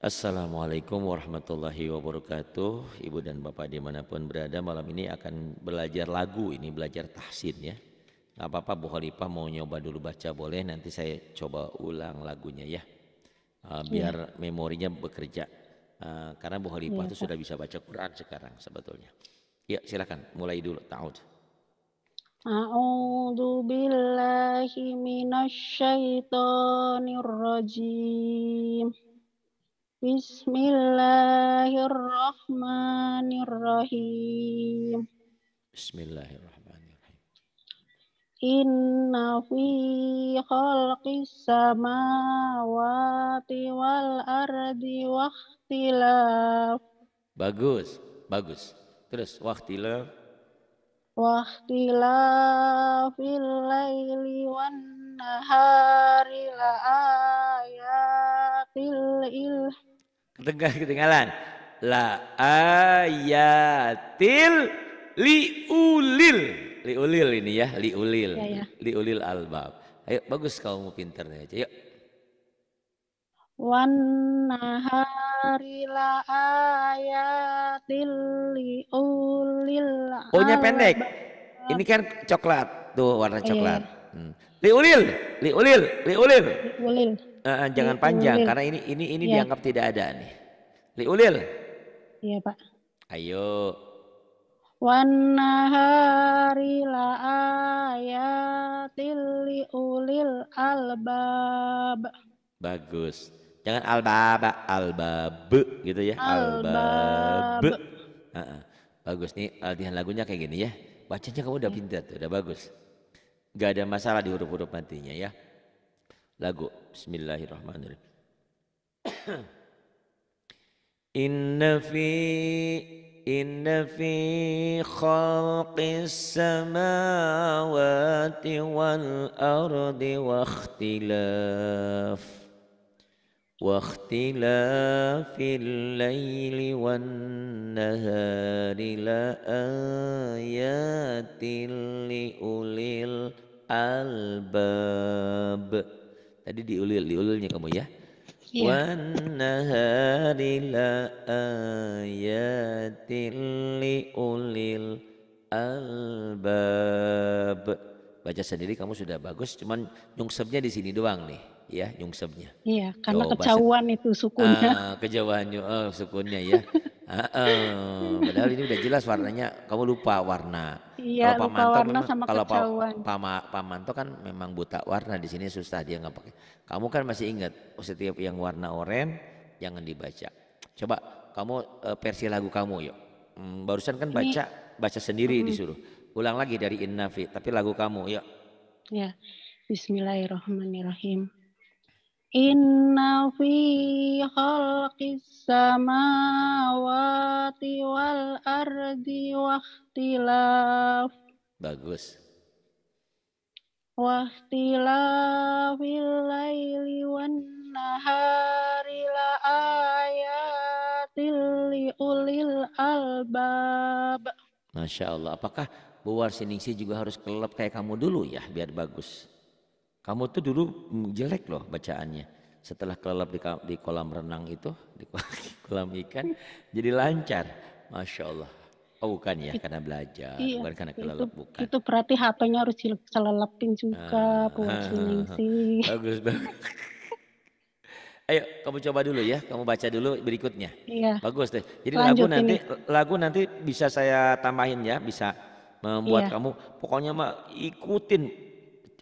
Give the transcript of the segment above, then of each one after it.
Assalamualaikum warahmatullahi wabarakatuh Ibu dan Bapak dimanapun berada malam ini akan belajar lagu ini belajar tahsin ya Gak apa-apa Bu Khalifah mau nyoba dulu baca boleh nanti saya coba ulang lagunya ya Biar ah, Biar memorinya bekerja ah, Karena Bu Khalifah itu iya, sudah bisa baca Quran sekarang sebetulnya Ya silakan mulai dulu ta'ud A'udzu billahi minasyaitonir rajim. Bismillahirrahmanirrahim. Bismillahirrahmanirrahim. Inna fi khalqis samawati wal ardi waqtilaf. Bagus, bagus. Terus waqtilaf واختلاف الليل والنهار لآيات الإله Kedengar, ketinggalan. La ayatil liulil. Liulil ini ya, liulil. Ya, ya. Liulil albab. Ayo, bagus kamu pinternya aja. Yuk. Wan nahar la pendek. Ini kan coklat. Tuh warna iya. coklat. Li hmm. ulil, Liulil, liulil, liulil. ulil. Uh, jangan panjang karena ini ini ini ya. dianggap tidak ada nih. Liulil. Iya, Pak. Ayo. Wanahari la ayatil ulil albab. Bagus. Jangan albaba, alba,be gitu ya. alba,be, Al uh -uh. Bagus nih latihan lagunya kayak gini ya. Bacanya kamu udah pintar tuh, udah bagus. Gak ada masalah di huruf-huruf nantinya ya. Lagu Bismillahirrahmanirrahim. Inna fi Inna fi khalqi samawati wal ardi wa واختلاف واختلاف الليل والنهار لآيات لأولي الألباب Tadi diulil, diulilnya kamu ya. Iya. والنهار Wanahari la ayatil liulil albab baca sendiri kamu sudah bagus cuman nyungsepnya di sini doang nih ya nyungsepnya iya karena oh, kejauhan itu sukunya ah, kejauhan oh, sukunnya ya ah, padahal ini udah jelas warnanya kamu lupa warna iya kalau lupa pamanto warna memang, sama kalau kecauan pama, pamanto kan memang buta warna di sini susah dia nggak pakai kamu kan masih ingat oh, setiap yang warna oranye jangan dibaca coba kamu eh, versi lagu kamu yuk hmm, barusan kan baca ini, baca sendiri hmm. disuruh Ulang lagi dari Innafi, tapi lagu kamu yuk. Ya. Bismillahirrahmanirrahim. Inna fi khalqis samawati wal ardi wakhtilaf. Bagus. Wakhtilafil laili wan nahari la ayatil ulil albab. Masya Allah. Apakah bahwa Siningsi juga harus kelelep kayak kamu dulu ya biar bagus. Kamu tuh dulu jelek loh bacaannya. Setelah kelelep di, kolam renang itu, di kolam ikan, jadi lancar. Masya Allah. Oh bukan ya, karena belajar, iya, bukan karena kelelep, bukan. Itu berarti HP-nya harus dilelepin juga, ah, buat ah, ah. Bagus, banget. Ayo kamu coba dulu ya, kamu baca dulu berikutnya. Iya. Bagus deh. Jadi Lanjut lagu nanti ini. lagu nanti bisa saya tambahin ya, bisa membuat nah, Iya. kamu pokoknya mah ikutin,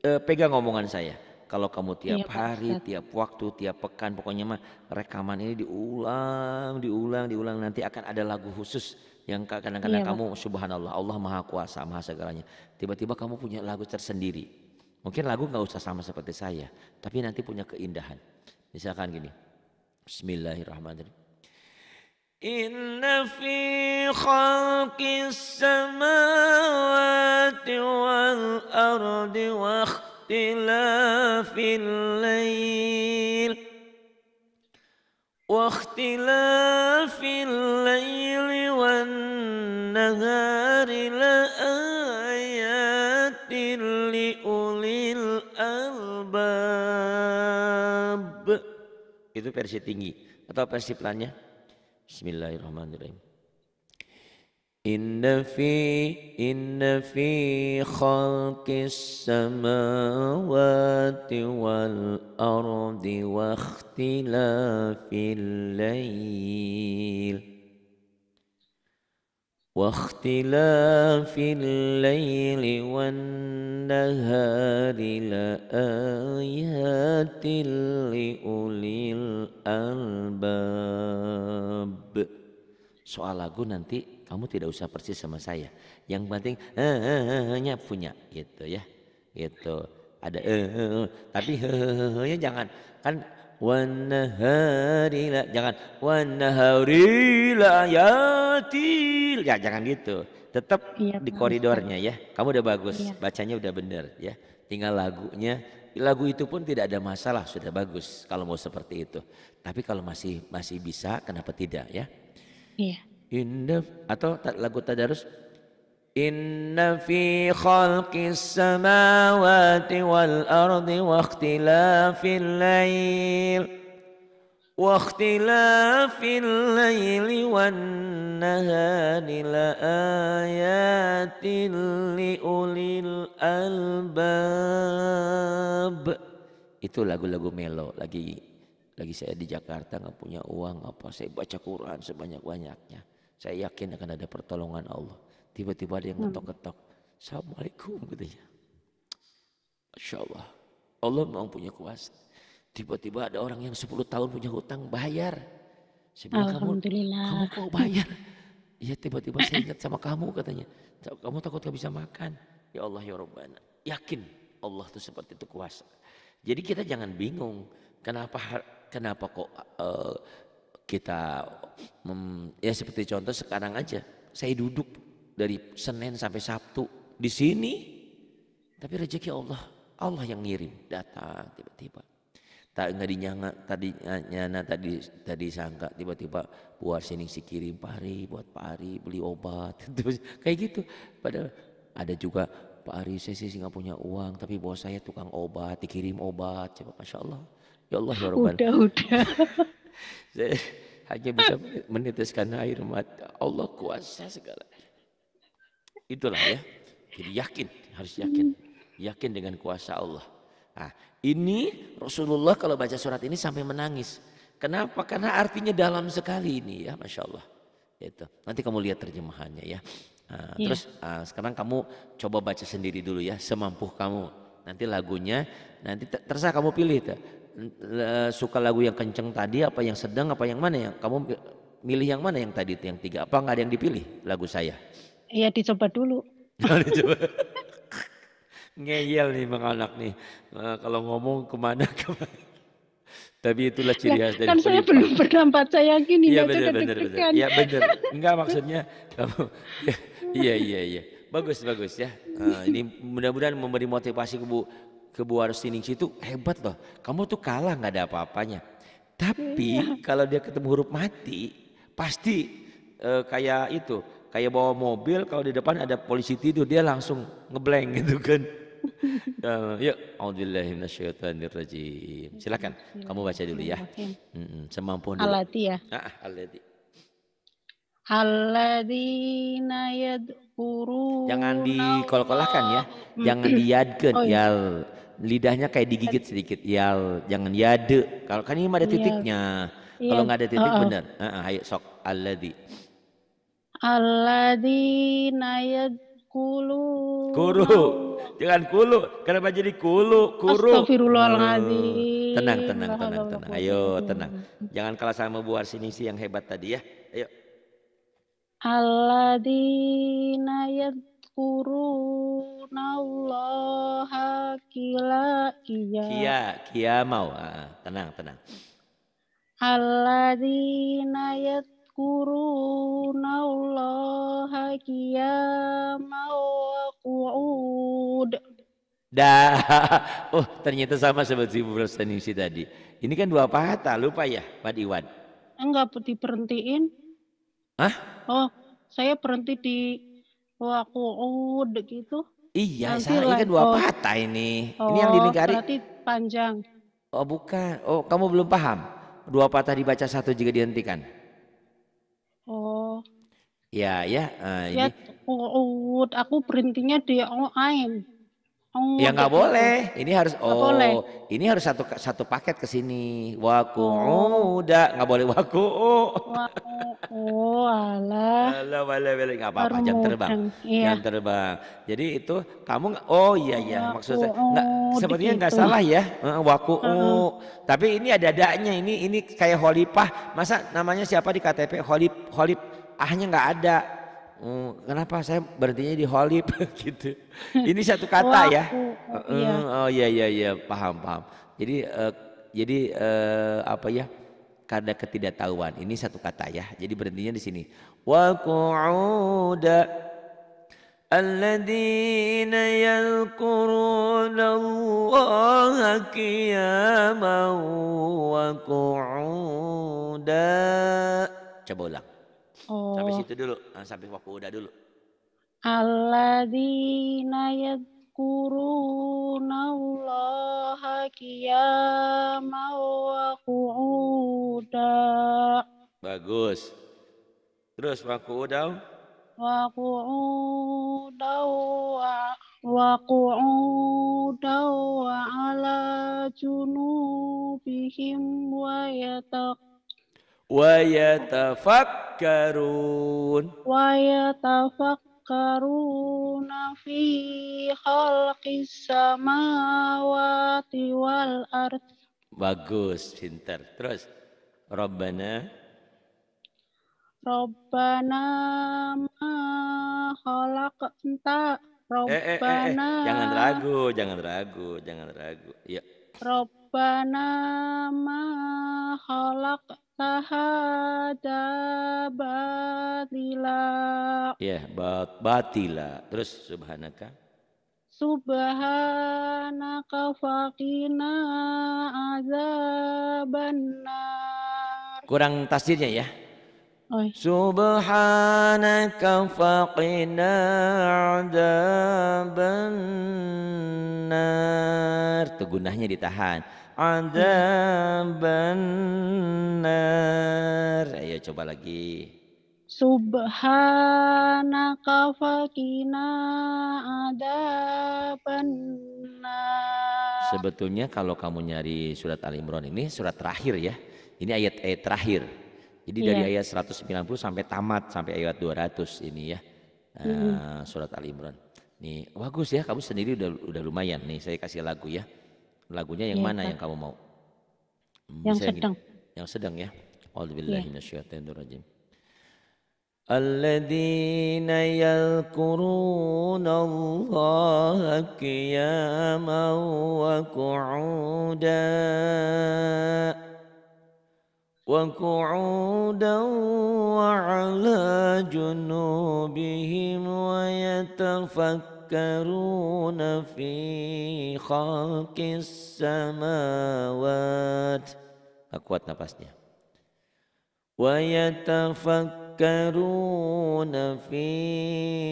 eh, pegang omongan saya. Kalau kamu iya, tiap iya, hari, tiap waktu, tiap pekan, pokoknya mah rekaman ini diulang diulang diulang, nanti akan ada lagu khusus yang kadang-kadang Iya, Pak. kamu subhanallah, Allah Maha Kuasa, Maha segalanya. Tiba-tiba kamu punya lagu tersendiri. Mungkin lagu nggak usah sama seperti saya, tapi nanti punya keindahan. Misalkan gini, Bismillahirrahmanirrahim. إن في خلق السماوات والأرض واختلاف الليل واختلاف الليل والنهار لآيات لأولي الألباب itu versi tinggi atau versi pelannya Bismillahirrahmanirrahim. إن في إن في خلق السماوات والأرض واختلاف الليل واختلاف الليل والنهار لآيات لأولي الألباب Soal lagu nanti kamu tidak usah persis sama saya. Yang penting eh, eh, eh, eh punya gitu ya. Gitu. Ada eh tapi eh jangan kan Wanahari la jangan wanahari la yatil ya jangan gitu tetap iya, di koridornya ya kamu udah bagus iya. bacanya udah bener ya tinggal lagunya lagu itu pun tidak ada masalah sudah bagus kalau mau seperti itu tapi kalau masih masih bisa kenapa tidak ya iya. Indah atau lagu tadarus إن في خلق السماوات والأرض واختلاف الليل واختلاف الليل والنهار لآيات لأولي الألباب itu lagu-lagu melo lagi lagi saya di Jakarta nggak punya uang apa saya baca Quran sebanyak-banyaknya saya yakin akan ada pertolongan Allah Tiba-tiba ada yang ketok-ketok. Hmm. Assalamualaikum katanya. Masya Allah. Allah memang punya kuasa. Tiba-tiba ada orang yang 10 tahun punya hutang, bayar. Saya bilang, kamu, kamu kok bayar? Iya tiba-tiba saya ingat sama kamu katanya. Kamu takut gak bisa makan. Ya Allah ya Rabbana. Yakin Allah itu seperti itu kuasa. Jadi kita jangan bingung. Kenapa kenapa kok uh, kita mem, ya seperti contoh sekarang aja. Saya duduk dari Senin sampai Sabtu di sini. Tapi rezeki Allah, Allah yang ngirim datang tiba-tiba. Tak nggak dinyangka tadi eh, nyana tadi tadi sangka tiba-tiba buat sini si kirim Pak buat pari beli obat kayak gitu. Padahal ada juga Pak Ari saya sih nggak punya uang tapi bos saya tukang obat dikirim obat coba masya Allah ya Allah ya Rabbal. Udah udah. saya hanya bisa meneteskan air mata Allah kuasa segala Itulah ya. Jadi yakin, harus hmm. yakin. Yakin dengan kuasa Allah. Nah, ini Rasulullah kalau baca surat ini sampai menangis. Kenapa? Karena artinya dalam sekali ini ya, masya Allah. Itu. Nanti kamu lihat terjemahannya ya. Nah, yeah. Terus uh, sekarang kamu coba baca sendiri dulu ya, semampu kamu. Nanti lagunya, nanti terserah kamu pilih. Tuh. Eh, suka lagu yang kenceng tadi, apa yang sedang, apa yang mana yang kamu milih yang mana yang tadi itu yang tiga? Apa nggak ada yang dipilih lagu saya? Iya dicoba dulu. Oh, dicoba. Ngeyel nih bang anak nih. Nah, kalau ngomong kemana kemana. Tapi itulah ciri khas dari kan saya belum pernah baca yang gini Iya benar bener, benar. Iya bener. Enggak maksudnya kamu. iya iya iya. Bagus bagus ya. Nah, ini mudah-mudahan memberi motivasi ke Bu ke Bu Arsining situ hebat loh. Kamu tuh kalah nggak ada apa-apanya. Tapi ya. kalau dia ketemu huruf mati pasti uh, kayak itu kayak bawa mobil kalau di depan ada polisi tidur dia langsung ngebleng gitu kan ya, ya rajim silakan kamu baca dulu ya hmm, semampu dulu alati ya ah, ah alati Alladzina yadkurun Jangan dikol ya. Hmm. Jangan diyadkeun oh, iya. Lidahnya kayak digigit sedikit ya Jangan yade. Kalau kan ini ada iya. titiknya. Kalau iya. nggak ada titik bener benar. Ah, ah, ayo sok alladzi. Alladzina kulu. Kuru. Jangan kulu. Kenapa jadi kulu? Kuru. Astagfirullahaladzim. Tenang, tenang, tenang, tenang. Ayo, tenang. Jangan kalah sama buah sini sih yang hebat tadi ya. Ayo. Alladzina yadkuruna Allah kila kia. Kia, kia mau. Ah, tenang, tenang. Alladzina yadkuruna يذكرون الله wa qu'ud. Dah, oh ternyata sama seperti Ibu Ningsi tadi. Ini kan dua patah, lupa ya Pak Iwan? Enggak, diperhentiin. Hah? Oh, saya berhenti di qu'ud gitu. Iya, Nanti saya kan dua oh. patah ini. Oh, ini yang oh, dilingkari. Berarti panjang. Oh bukan, oh kamu belum paham. Dua patah dibaca satu jika dihentikan. Ya, ya, eee, eh, Ya, ini uut, aku berhentinya di oh Ya nggak boleh, ini harus oh, boleh? ini harus satu satu paket ke sini. Waku Oh. nggak boleh waku. oh oh, alah. Alah, walah, nggak apa-apa, jam terbang, iya. jam terbang. Jadi itu kamu oh iya iya maksudnya nggak sepertinya nggak gitu. salah ya, waku. Uh-huh. Tapi ini ada adanya ini ini kayak holipah. masa namanya siapa di KTP holip holip ahnya nggak ada hmm, kenapa saya berhentinya di Hollywood gitu ini satu kata ya hmm, oh iya iya iya paham paham jadi uh, jadi uh, apa ya karena ketidaktahuan ini satu kata ya jadi berhentinya di sini wa qu'uda الذين يذكرون الله قياما وقعودا coba ulang Oh. Sampai situ dulu, eh, sampai waktu udah dulu. Alladzina yadkuruna Allah Bagus. Terus waktu udah? wa udah, wa udah, ala junubihim wa yataq ويتفكرون ويتفكرون في خلق السماوات والأرض Bagus, pintar. Terus, Rabbana Rabbana ma khalaqta Rabbana eh, eh, eh, eh. Jangan ragu, jangan ragu, jangan ragu. Ya. Rabbana ma khalaqta Tahada batila. Ya, bat batila. Terus subhanaka. Subhanaka faqina azabanna. Kurang tasdirnya ya. Oh. Subhanaka faqina azabanna nar tuh gunahnya ditahan Ada benar. ayo coba lagi subhanaka faqina benar. Sebetulnya kalau kamu nyari surat Al Imran ini surat terakhir ya. Ini ayat-ayat terakhir. Jadi dari iya. ayat 190 sampai tamat sampai ayat 200 ini ya. Nah, hmm. surat Al Imran. Nih, bagus ya kamu sendiri udah udah lumayan nih saya kasih lagu ya. Lagunya yang ya, mana kan. yang kamu mau? Hmm, yang sedang. Gini, yang sedang ya. Alhamdulillahirobbilalamin. الذين يذكرون الله قياما وقعودا وقعودا وعلى جنوبهم ويتفكرون في خلق السماوات أقوات نفسنا ويتفكرون في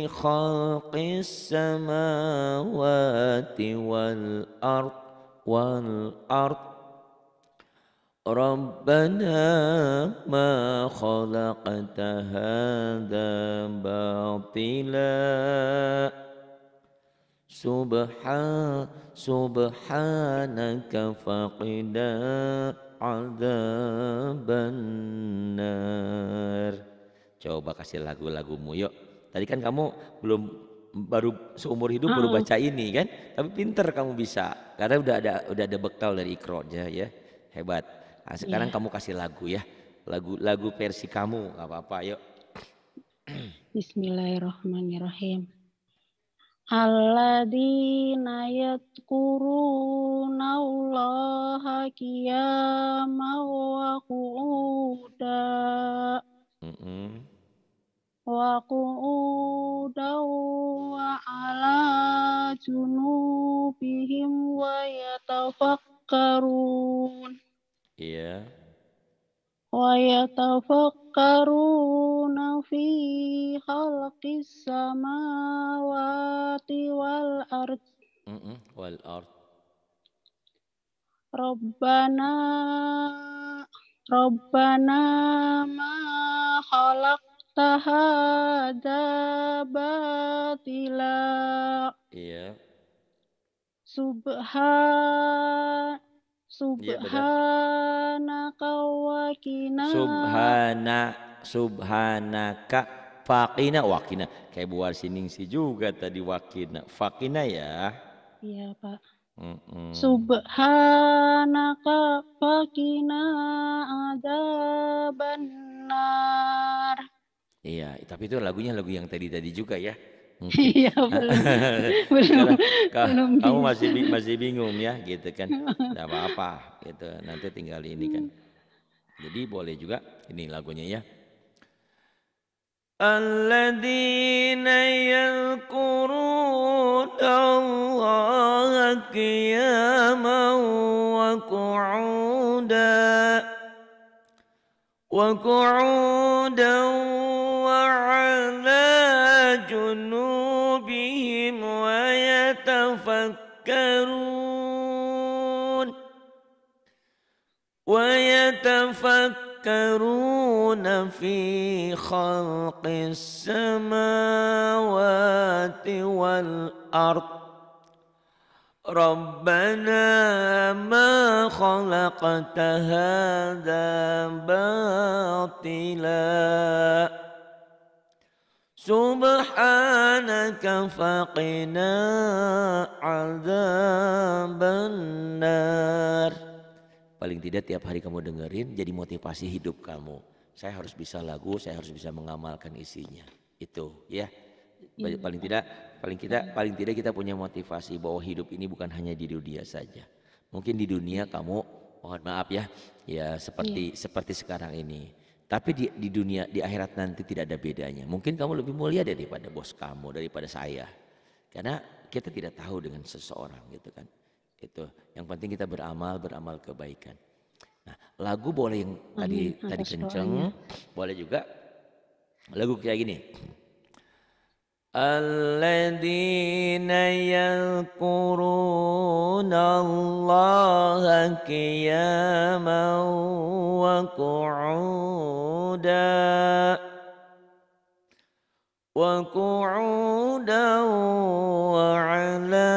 خلق السماوات والأرض والأرض Rabbana ma khalaqta hadha batila Subha, subhanaka faqida عذاب coba kasih lagu-lagumu yuk tadi kan kamu belum baru seumur hidup oh. baru baca ini kan tapi pinter kamu bisa karena udah ada udah ada bekal dari ikronya ya hebat Nah, sekarang yeah. kamu kasih lagu ya. Lagu lagu versi kamu nggak apa-apa, yuk. Bismillahirrahmanirrahim. Alladzina yadkuruna Allah qiyama wa qu'uda wa qu'uda wa ala junubihim wa yatafakkarun Iya. Wa yatafakkaruna fi khalqis samawati wal ard. wal ard. Rabbana Rabbana ma khalaqta hadza batila. Iya. Subhan Iya, subhanaka wa kina. Subhana subhanaka fakina wakina. Kayak buar sining si juga tadi wakina. Fakina ya. Iya, Pak. Mm -mm. Subhanaka fakina adaban benar. Iya, tapi itu lagunya lagu yang tadi-tadi juga ya. Iya belum. belum. kamu masih masih bingung ya gitu kan. Tidak apa-apa gitu. Nanti tinggal ini kan. Hmm. Jadi boleh juga ini lagunya ya. الذين يذكرون الله قياما وقعودا وقعودا وعلى جنوبهم ويتفكرون ويتفكرون في خلق السماوات والأرض ربنا ما خلقت هذا باطلاً Subhanaka faqina azabannar. Paling tidak tiap hari kamu dengerin jadi motivasi hidup kamu. Saya harus bisa lagu, saya harus bisa mengamalkan isinya. Itu ya. Iya. Paling tidak paling tidak paling tidak kita punya motivasi bahwa hidup ini bukan hanya di dunia saja. Mungkin di dunia kamu mohon maaf ya, ya seperti iya. seperti sekarang ini tapi di, di dunia, di akhirat nanti tidak ada bedanya. Mungkin kamu lebih mulia daripada bos kamu, daripada saya. Karena kita tidak tahu dengan seseorang gitu kan. Itu yang penting kita beramal, beramal kebaikan. Nah, lagu boleh yang tadi Amin, tadi kenceng, boleh juga lagu kayak gini. الذين Allah الله wa وقعودا وعلى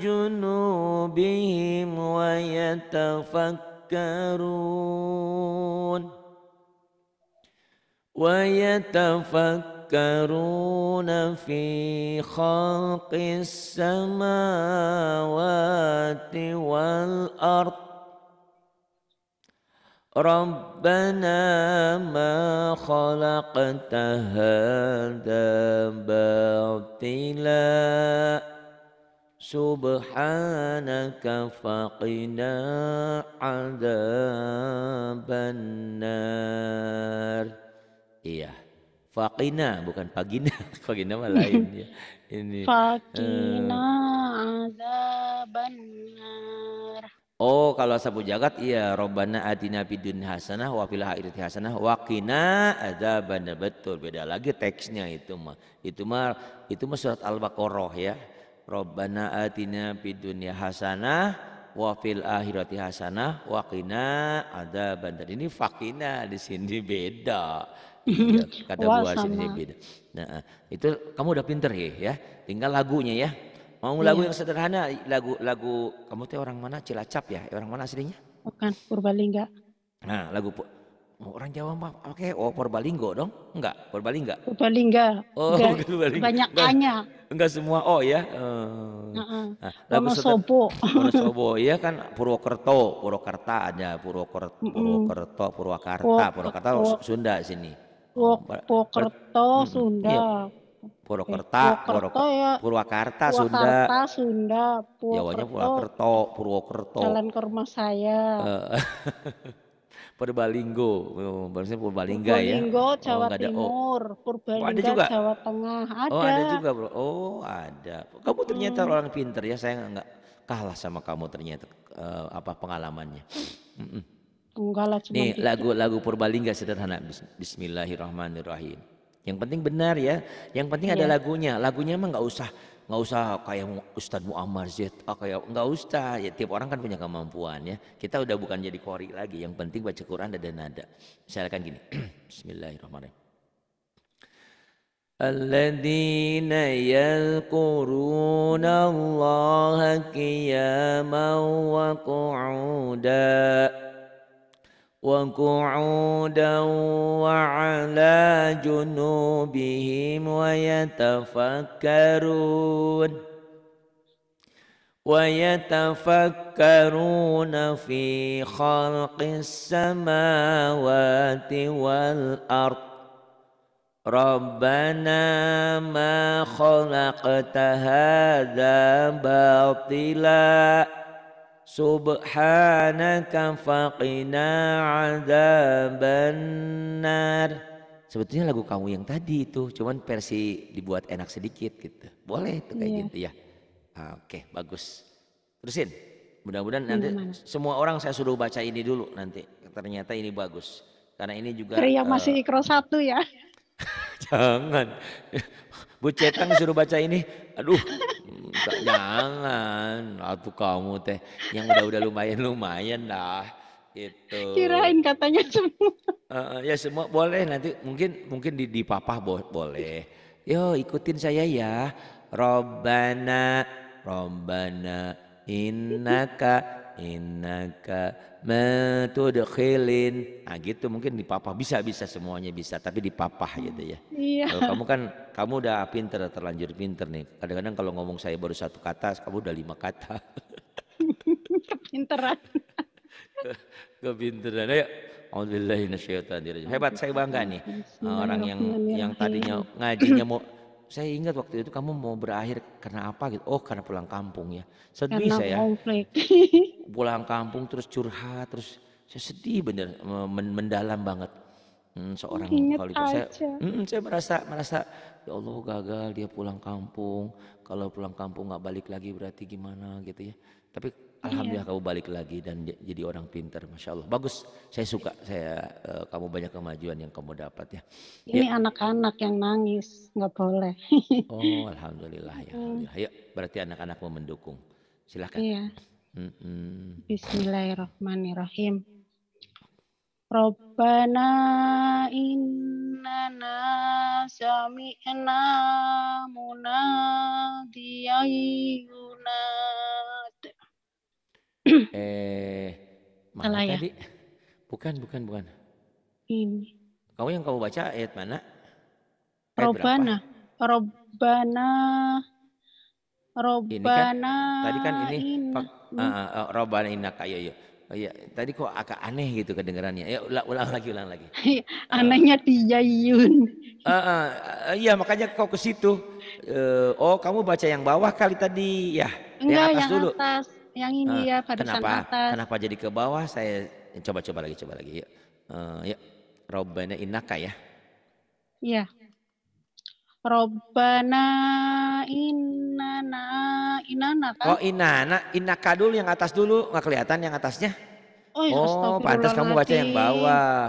جنوبهم ويتفكرون ويتفكرون في خلق السماوات والأرض Rabbana ma khalaqta hadha batila Subhanaka faqina azaban nar Iya Faqina bukan pagina Faqina mah Ini. Faqina eh, azaban nar Oh, kalau sabu jagat iya Robbana atina bidun hasanah wa fil akhirati hasanah wa qina adzabannar. Betul, beda lagi teksnya itu mah. Itu mah itu mah surat Al-Baqarah ya. Robbana atina bidun hasanah wa fil akhirati hasanah wa qina adzabannar. Ini fakina di sini beda. Iya, kata buah sini beda. Nah, itu kamu udah pinter ya, ya. Tinggal lagunya ya. Mau iya. lagu yang sederhana, lagu lagu kamu teh orang mana Cilacap ya? Orang mana aslinya? Bukan Purbalingga. Nah, lagu oh, orang Jawa mah oke, okay. oh Purbalinggo dong? Enggak, Purbalingga. Purbalingga. Oh, enggak. Purbalingga. Banyak a Enggak semua oh ya. Uh, uh -uh. Nah, lagu Sobo. Sobo ya kan Purwokerto, Purwokerta aja Purwokerto, Purwokerto, Purwakarta, Purwokerto, Sunda sini. Purwokerto, Sunda. Iya. Purwokerta, Purwokerta, ya. Purwakarta, Purwakarta, Sunda. Sunda, Purwokerto. Purwokerto. Jalan ke rumah saya. Eh, Purbalinggo, oh, barusan Purbalingga, ya. Purbalinggo, oh, Jawa oh. oh, ada, Timur, oh. Purbalingga, oh, ada juga. Jawa Tengah, ada. Oh ada juga bro, oh ada. Kamu ternyata hmm. orang pinter ya, saya nggak kalah sama kamu ternyata uh, apa pengalamannya. Enggak lah, Nih lagu-lagu Purbalingga sederhana Bismillahirrahmanirrahim. Yang penting benar ya. Yang penting yeah. ada iya. lagunya. Lagunya emang nggak usah nggak usah kayak Ustadz Muammar Zid, oh, ah, kayak nggak usah. Ya, tiap orang kan punya kemampuan ya. Kita udah bukan jadi kori lagi. Yang penting baca Quran ada nada. Misalkan gini. Bismillahirrahmanirrahim. الذين يذكرون الله قياما وقعودا وقعودا وعلى جنوبهم ويتفكرون ويتفكرون في خلق السماوات والأرض ربنا ما خلقت هذا باطلاً Subhanaka faqina azabannar Sebetulnya lagu kamu yang tadi itu, cuman versi dibuat enak sedikit gitu. Boleh itu kayak iya. gitu ya. Oke, bagus. Terusin. Mudah-mudahan nanti semua orang saya suruh baca ini dulu nanti. Ternyata ini bagus. Karena ini juga Ria uh, eh, masih ikro satu ya. Jangan. Bu Cetang suruh baca ini. Aduh, jangan atuh kamu teh yang udah-udah lumayan-lumayan dah itu kirain katanya semua uh, ya semua boleh nanti mungkin mungkin di di papa bo boleh yo ikutin saya ya robana robana inaka inaka matudkhilin. Nah gitu mungkin dipapah bisa bisa semuanya bisa tapi dipapah gitu ya. Iya. Kalau kamu kan kamu udah pinter terlanjur pinter nih. Kadang-kadang kalau ngomong saya baru satu kata kamu udah lima kata. Kepinteran. Kepinteran. Ayo. Alhamdulillah Hebat, saya bangga nih orang yang yang tadinya ngajinya mau saya ingat waktu itu kamu mau berakhir karena apa gitu? Oh karena pulang kampung ya. Sedih karena saya. Konflik. pulang kampung terus curhat terus saya sedih bener mendalam banget. Hmm, seorang kalau itu saya, hmm, saya merasa merasa ya Allah gagal dia pulang kampung. Kalau pulang kampung nggak balik lagi berarti gimana gitu ya. Tapi Alhamdulillah iya. kamu balik lagi dan jadi orang pintar, masya Allah. Bagus, saya suka, saya uh, kamu banyak kemajuan yang kamu dapat ya. Ini ya. anak-anak ya. yang nangis, nggak boleh. oh, alhamdulillah ya. Iya. Alhamdulillah. Ayo, berarti anak anak mau mendukung. Silakan. Iya. Mm-mm. Bismillahirrahmanirrahim. Rabbana innana sami'na munadiyan Eh, mana Alaya. tadi? Bukan, bukan, bukan. Ini. Kamu yang kamu baca ayat mana? Ayat Robana. Robana. Robana. Ini kan, tadi kan ini pak, uh, uh, Robana iya, iya. Oh iya, tadi kok agak aneh gitu kedengarannya. Ya ulang, ulang lagi, ulang lagi. Iya, anehnya uh, eh. di Yun. Uh, uh, uh, iya, makanya kau ke situ. Uh, oh, kamu baca yang bawah kali tadi ya. Enggak, yang atas yang dulu. atas yang ini nah, ya pada kenapa, atas. Kenapa jadi ke bawah? Saya coba-coba lagi, coba lagi. Yuk. Uh, yuk. Robana inaka ya. Iya. Robana inana inana kan? Oh inana inaka dulu yang atas dulu nggak kelihatan yang atasnya. Oh, ya, oh pantas kamu baca yang bawah.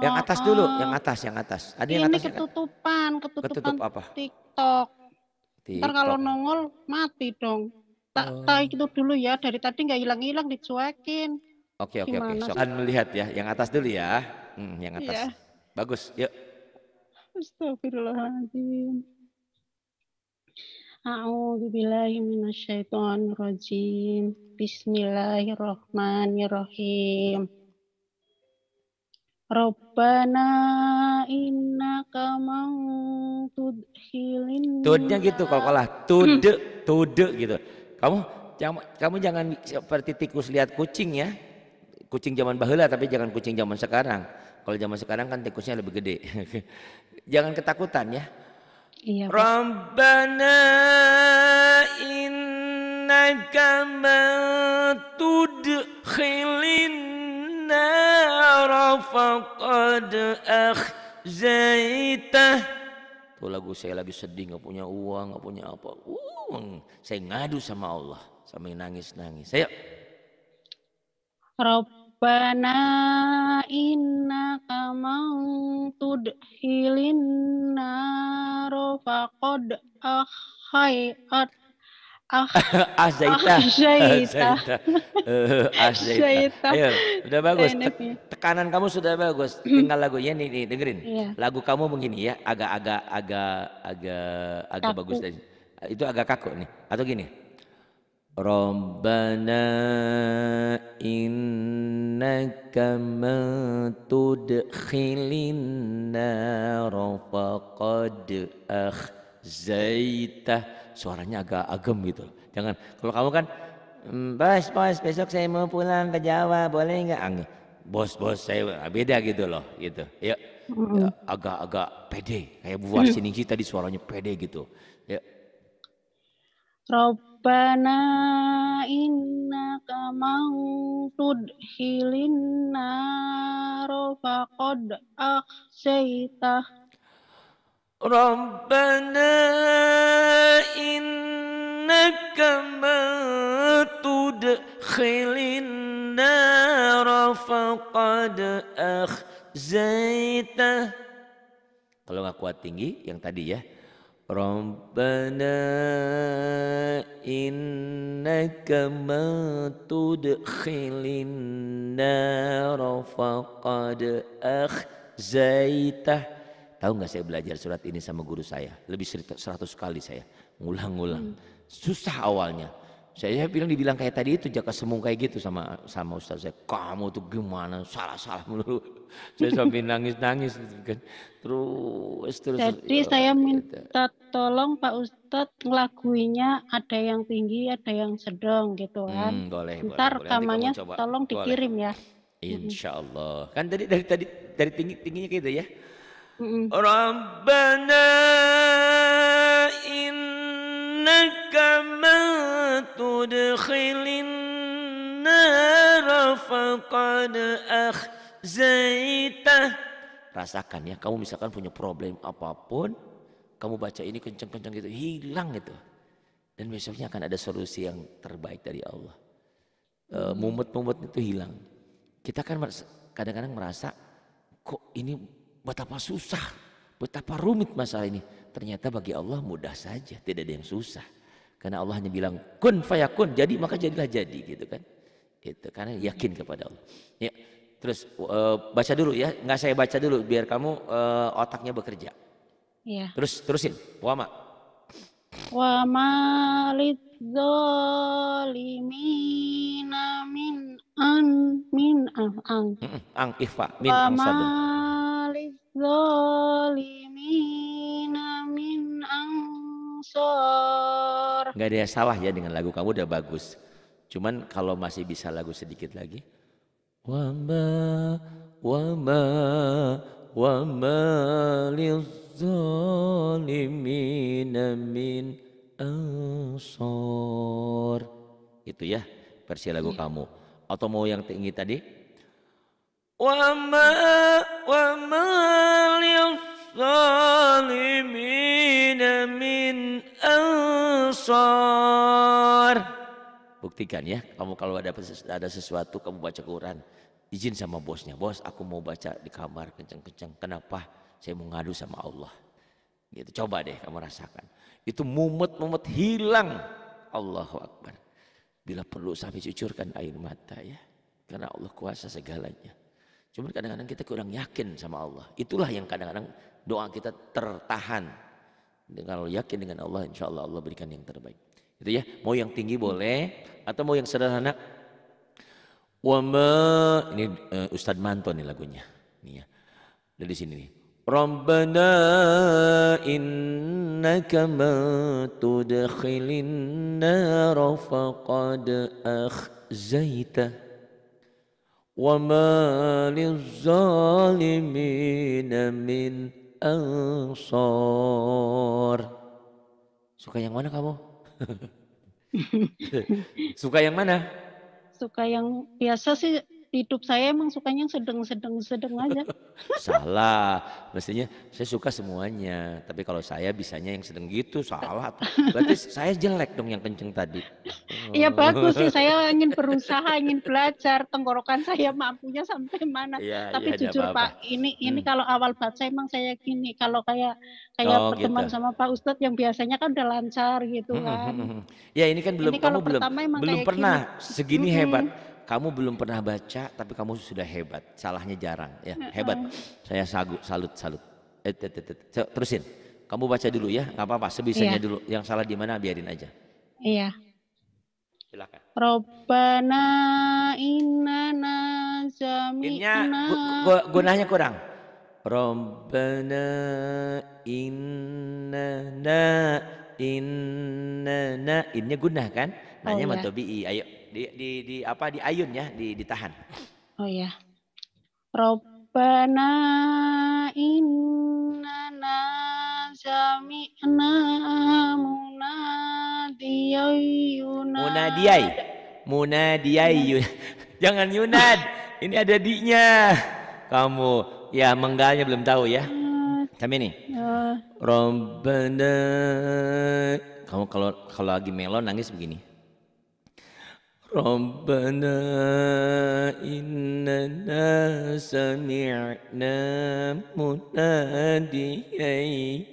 Yang atas oh, dulu, oh. yang atas, yang atas. Ada yang atas. Ini ketutupan, ketutupan apa? TikTok. TikTok. Ntar kalau nongol mati dong tak oh. tak itu dulu ya dari tadi nggak hilang-hilang dicuekin. Oke oke oke. Sokan melihat ya, yang atas dulu ya. Hmm, yang atas. Ya. Bagus. Yuk. Astagfirullahaladzim. A'udzu billahi minasyaitonir rajim. Bismillahirrahmanirrahim. Rabbana innaka man tudkhilin. Tudnya gitu kalau kalah. Tude, tude gitu. Kamu kamu jangan seperti tikus lihat kucing ya. Kucing zaman bahula tapi jangan kucing zaman sekarang. Kalau zaman sekarang kan tikusnya lebih gede. jangan ketakutan ya. Iya, Rabbana innaka man nara faqad akhzaitah Tuh lagu saya lagi sedih, nggak punya uang, nggak punya apa. Uang. Saya ngadu sama Allah sambil nangis-nangis. Saya. Rabbana inna kamang tudhilin naro faqad akhayat Ah, ah Zaita. Ah, Zaita. Ayo, eh, ah, iya, bagus. Iya. Te tekanan kamu sudah bagus. Hmm. Tinggal lagunya nih, nih dengerin. Iya. Lagu kamu begini ya, agak-agak agak agak agak bagus dari. Itu agak kaku nih. Atau gini. Rabbana innaka man tudkhilin faqad akh zaitah suaranya agak agem gitu jangan kalau kamu kan hmm, bos bos besok saya mau pulang ke Jawa boleh nggak Angga bos bos saya ah, beda gitu loh gitu ya agak-agak pede kayak Bu Siningsi tadi suaranya pede gitu ya Rabbana innaka mau tudhilin nar faqad Rabbana إنك من تدخل النار فقد أخزيته Kalau nggak kuat tinggi, yang tadi ya. Rabbana innaka man tudkhilin nar faqad akhzaitah Tahu nggak saya belajar surat ini sama guru saya? Lebih seratus kali saya ngulang-ngulang. Susah awalnya. Saya, bilang dibilang kayak tadi itu jaka semung kayak gitu sama sama ustaz saya. Kamu tuh gimana salah-salah melulu. Saya sampai nangis-nangis gitu kan. Terus terus. Jadi terus, ya, saya gitu. minta tolong Pak Ustaz ngelakuinya ada yang tinggi, ada yang sedang gitu hmm, kan. Hmm, boleh, Ntar boleh, tolong dikirim boleh. ya. insyaallah hmm. Kan tadi dari tadi dari tinggi tingginya gitu ya. Rabbana innaka man tudkhilin nara faqad akhzaitah. Rasakan ya, kamu misalkan punya problem apapun, kamu baca ini kenceng-kenceng gitu, hilang gitu. Dan besoknya akan ada solusi yang terbaik dari Allah. E, mumet-mumet itu hilang. Kita kan kadang-kadang merasa kok ini betapa susah, betapa rumit masalah ini. Ternyata bagi Allah mudah saja, tidak ada yang susah. Karena Allah hanya bilang kun fayakun, jadi maka jadilah jadi gitu kan. Itu karena yakin kepada Allah. Ya. Terus uh, baca dulu ya, nggak saya baca dulu biar kamu uh, otaknya bekerja. Iya. Terus terusin, wama. Wama lidzalimina min an min ang ang. ang ifa min ang zalimin min ansor. Gak ada yang salah ya dengan lagu kamu udah bagus. Cuman kalau masih bisa lagu sedikit lagi. Wama wama wama lizalimin min ansor. Itu ya versi lagu iya. kamu. Atau mau yang tinggi tadi? وما وما للظالمين من ansar buktikan ya kamu kalau ada ada sesuatu kamu baca Quran izin sama bosnya bos aku mau baca di kamar kenceng-kenceng kenapa saya mau ngadu sama Allah gitu coba deh kamu rasakan itu mumet-mumet hilang Allahu Akbar bila perlu sampai cucurkan air mata ya karena Allah kuasa segalanya cuma kadang-kadang kita kurang yakin sama Allah. Itulah yang kadang-kadang doa kita tertahan. Kalau yakin dengan Allah, insya Allah Allah berikan yang terbaik. Itu ya, mau yang tinggi boleh atau mau yang sederhana. Wama ini uh, eh, Ustaz Manto nih lagunya. Nih ya. Dari sini nih. Rabbana innaka man nar faqad akhzaita. وما للظالمين من Suka yang mana kamu? Suka yang mana? Suka yang biasa sih hidup saya emang sukanya yang sedang-sedang sedang aja. salah, mestinya saya suka semuanya. Tapi kalau saya bisanya yang sedang gitu salah. Berarti saya jelek dong yang kenceng tadi. Iya oh. bagus sih, saya ingin berusaha, ingin belajar. Tenggorokan saya mampunya sampai mana. Ya, Tapi ya, jujur apa -apa. Pak, ini ini hmm. kalau awal banget saya emang saya gini. Kalau kayak kayak oh, berteman gitu. sama Pak Ustadz yang biasanya kan udah lancar gitu hmm, hmm, kan. Hmm, ya ini kan belum ini kamu belum belum pernah gini. segini hmm. hebat kamu belum pernah baca tapi kamu sudah hebat. Salahnya jarang ya, hebat. Saya sagu, salut, salut. Eh, et, et, et, et. Terusin. Kamu baca dulu ya, nggak apa-apa, sebisanya iya. dulu. Yang salah di mana biarin aja. Iya. Silakan. Robbana inna zami'na. Gunanya kurang. Robbana innana inna innya gunah kan? Nanya oh, iya. Ayo di, di, di apa di ayun ya, di, ditahan. Oh ya. Rabbana innana sami'na munadiyai munadiyai munadiyai jangan yunad ini ada di-nya kamu ya menggalnya belum tahu ya kami nih ya. Robbana. kamu kalau kalau lagi melon nangis begini ربنا إننا سمعنا مناديا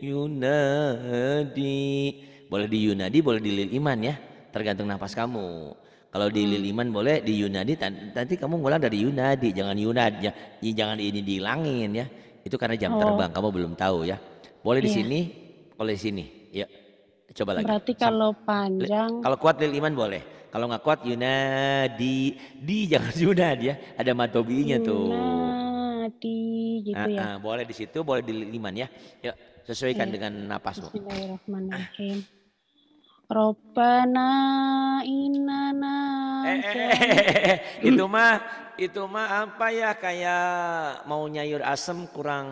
ينادي boleh di Yunadi boleh di Lil Iman ya tergantung nafas kamu kalau di Lil hmm. Iman boleh di Yunadi nanti kamu ngulang dari Yunadi jangan Yunadi ya, jangan ini dihilangin ya itu karena jam oh. terbang kamu belum tahu ya boleh yeah. di iya. sini boleh di sini ya coba lagi berarti kalau panjang kalau kuat Lil Iman boleh kalau nggak kuat yunadi, di jangan yunadi ya. Ada matobinya tuh. Yunadi gitu ya. Ah, ah, boleh di situ, boleh di liman ya. Yuk, sesuaikan eh, dengan napasmu. Bismillahirrahmanirrahim. Robbana inana eh, eh, eh, itu mah itu mah apa ya kayak mau nyayur asem kurang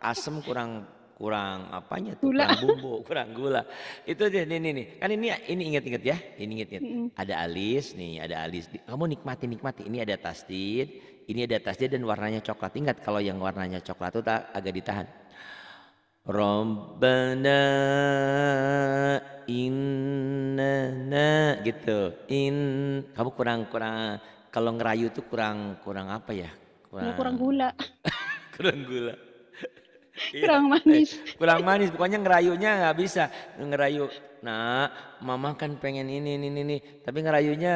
asem kurang kurang apanya tuh, gula. kurang bumbu, kurang gula. Itu aja nih nih nih. Kan ini ini inget-inget ya. Ini inget-inget. Mm. Ada alis nih, ada alis. Kamu nikmati nikmati. Ini ada tasdid, ini ada tasdid dan warnanya coklat. Ingat kalau yang warnanya coklat itu agak ditahan. Rabbana inna gitu. In kamu kurang-kurang kalau ngerayu tuh kurang kurang apa ya? Kurang, ya, kurang gula. kurang gula. Iya. kurang eh, manis. kurang manis, pokoknya ngerayunya nggak bisa. Ngerayu, nah mama kan pengen ini, ini, ini, tapi ngerayunya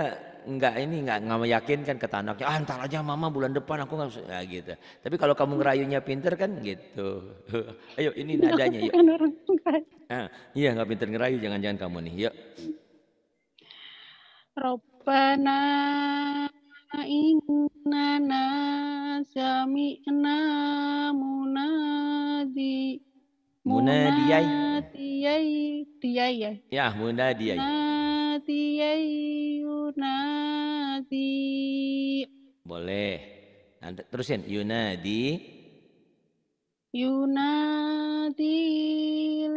nggak ini nggak nggak meyakinkan ke anaknya ah ntar aja mama bulan depan aku nggak nah, gitu tapi kalau kamu ngerayunya pinter kan gitu ayo ini nadanya yuk ah, iya nggak pinter ngerayu jangan-jangan kamu nih yuk Rabbana inna sami'na munah Munadi Munadiyai Munadiyai Diyai ya? Ya, Munadiyai Munadiyai Yunadi Boleh Nanti terusin Yunadi Yunadi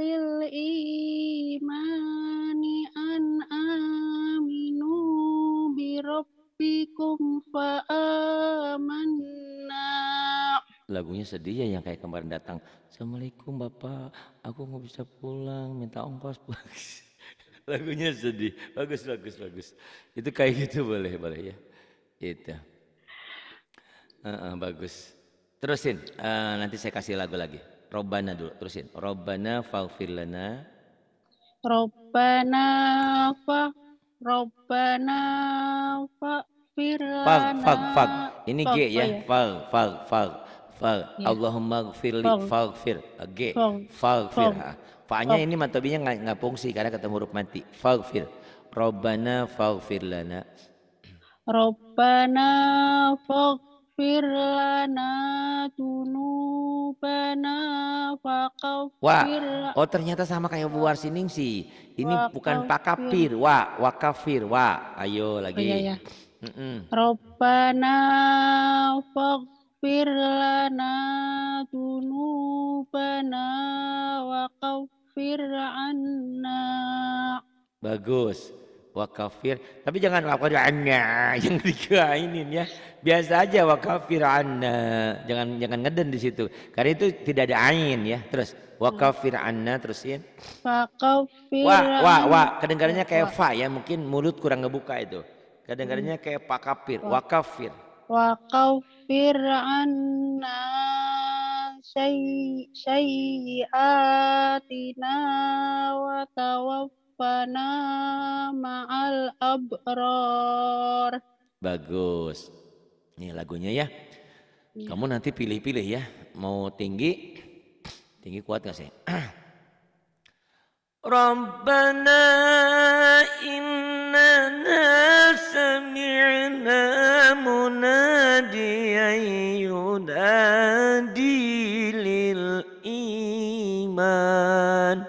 lil imani an aminu bi rabbikum fa amanna lagunya sedih ya yang kayak kemarin datang assalamualaikum bapak aku nggak bisa pulang minta ongkos bagus lagunya sedih bagus bagus bagus itu kayak gitu boleh boleh ya itu uh, uh, bagus terusin uh, nanti saya kasih lagu lagi Robana dulu terusin Robana faghfir Robana fa Robana fa Fag, fag, fag. Ini G ya. Fag, fag, ya. fag. Fal, ya. Allahumma gfirli faghfir. G. Faghfir. Fa-nya ini matobinya nggak nggak fungsi karena ketemu huruf mati. Faghfir. Rabbana faghfir lana. Rabbana faghfir lana tunubana faghfir. Oh ternyata sama kayak buar sining sih. Ini bukan pakafir, wa, wakafir, wa. Ayo lagi. Oh, iya, iya. Mm -mm. faghfir فاغفر bana ذنوبنا وكفر anna. bagus wakafir tapi jangan wakafir anna yang dikainin ya biasa aja wakafir anna jangan jangan ngeden di situ karena itu tidak ada ain ya terus wakafir hmm. anna terusin wakafir ya. wa wa wa kedengarannya kayak fa ya mungkin mulut kurang ngebuka itu kedengarannya kayak pak kafir wakafir وكفر عنا سيئاتنا وتوفنا مع الأبرار Bagus. Ini lagunya ya. ya. Kamu nanti pilih-pilih ya. Mau tinggi, tinggi kuat gak sih? Rabbana in إننا سمعنا مناديا ينادي للإيمان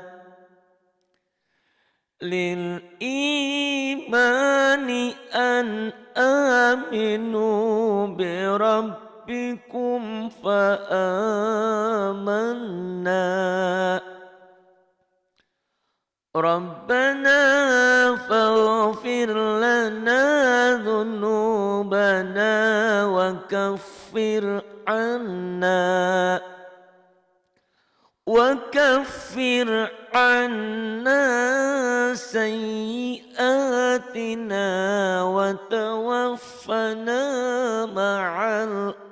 للإيمان أن آمنوا بربكم فآمنا ربنا فاغفر لنا ذنوبنا وكفر عنا وكفر عنا سيئاتنا وتوفنا مع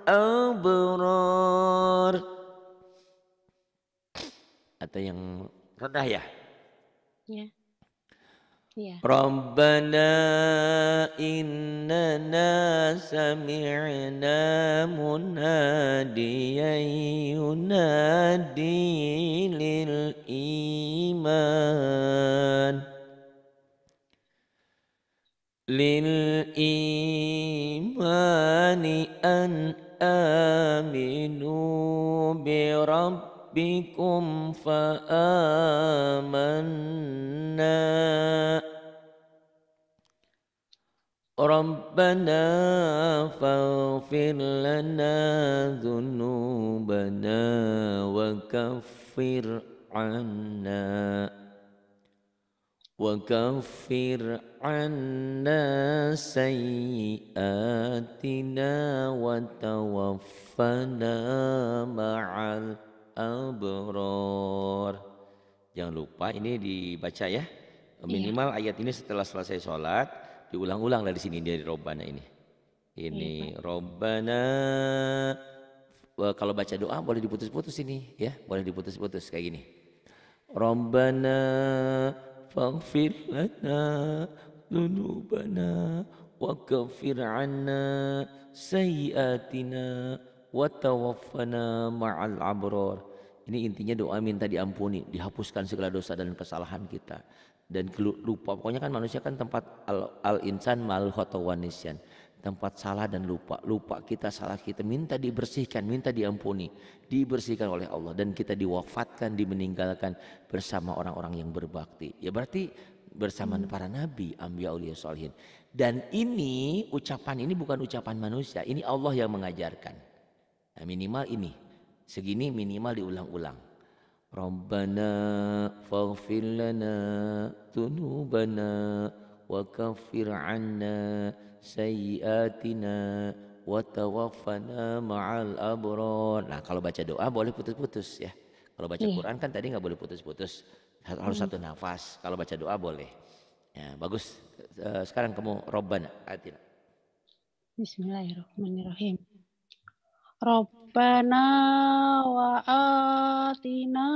الأبرار Ada yang rendah ya? yeah. ربنا إننا سمعنا مناديا ينادي للإيمان للإيمان أن آمنوا برب ربكم فآمنا ربنا فاغفر لنا ذنوبنا وكفر عنا وكفر عنا سيئاتنا وتوفنا مع الأرض al abror. Jangan lupa ini dibaca ya. Minimal iya. ayat ini setelah selesai sholat diulang-ulang dari sini dari Robana ini. Ini iya, Robana e, kalau baca doa boleh diputus-putus ini ya, boleh diputus-putus kayak gini. Rabbana faghfir lana dunubana wa kafir anna sayyiatina wa tawaffana ma'al abrar. Ini intinya doa minta diampuni, dihapuskan segala dosa dan kesalahan kita. Dan lupa, pokoknya kan manusia kan tempat al-insan mal khotowanisyan. Tempat salah dan lupa. Lupa kita, salah kita. Minta dibersihkan, minta diampuni. Dibersihkan oleh Allah. Dan kita diwafatkan, dimeninggalkan bersama orang-orang yang berbakti. Ya berarti bersama hmm. para nabi, ambiya solihin. Dan ini, ucapan ini bukan ucapan manusia. Ini Allah yang mengajarkan. Nah, minimal ini Segini minimal diulang-ulang. Rabbana faghfir lana tunubana wa kaffir anna sayyiatina wa tawaffana ma'al abrar. Nah, kalau baca doa boleh putus-putus ya. Kalau baca yeah. Quran kan tadi nggak boleh putus-putus. Harus hmm. satu nafas. Kalau baca doa boleh. Ya, bagus. Eh, sekarang kamu Rabbana Atina. Bismillahirrahmanirrahim. Rob Rabbana wa atina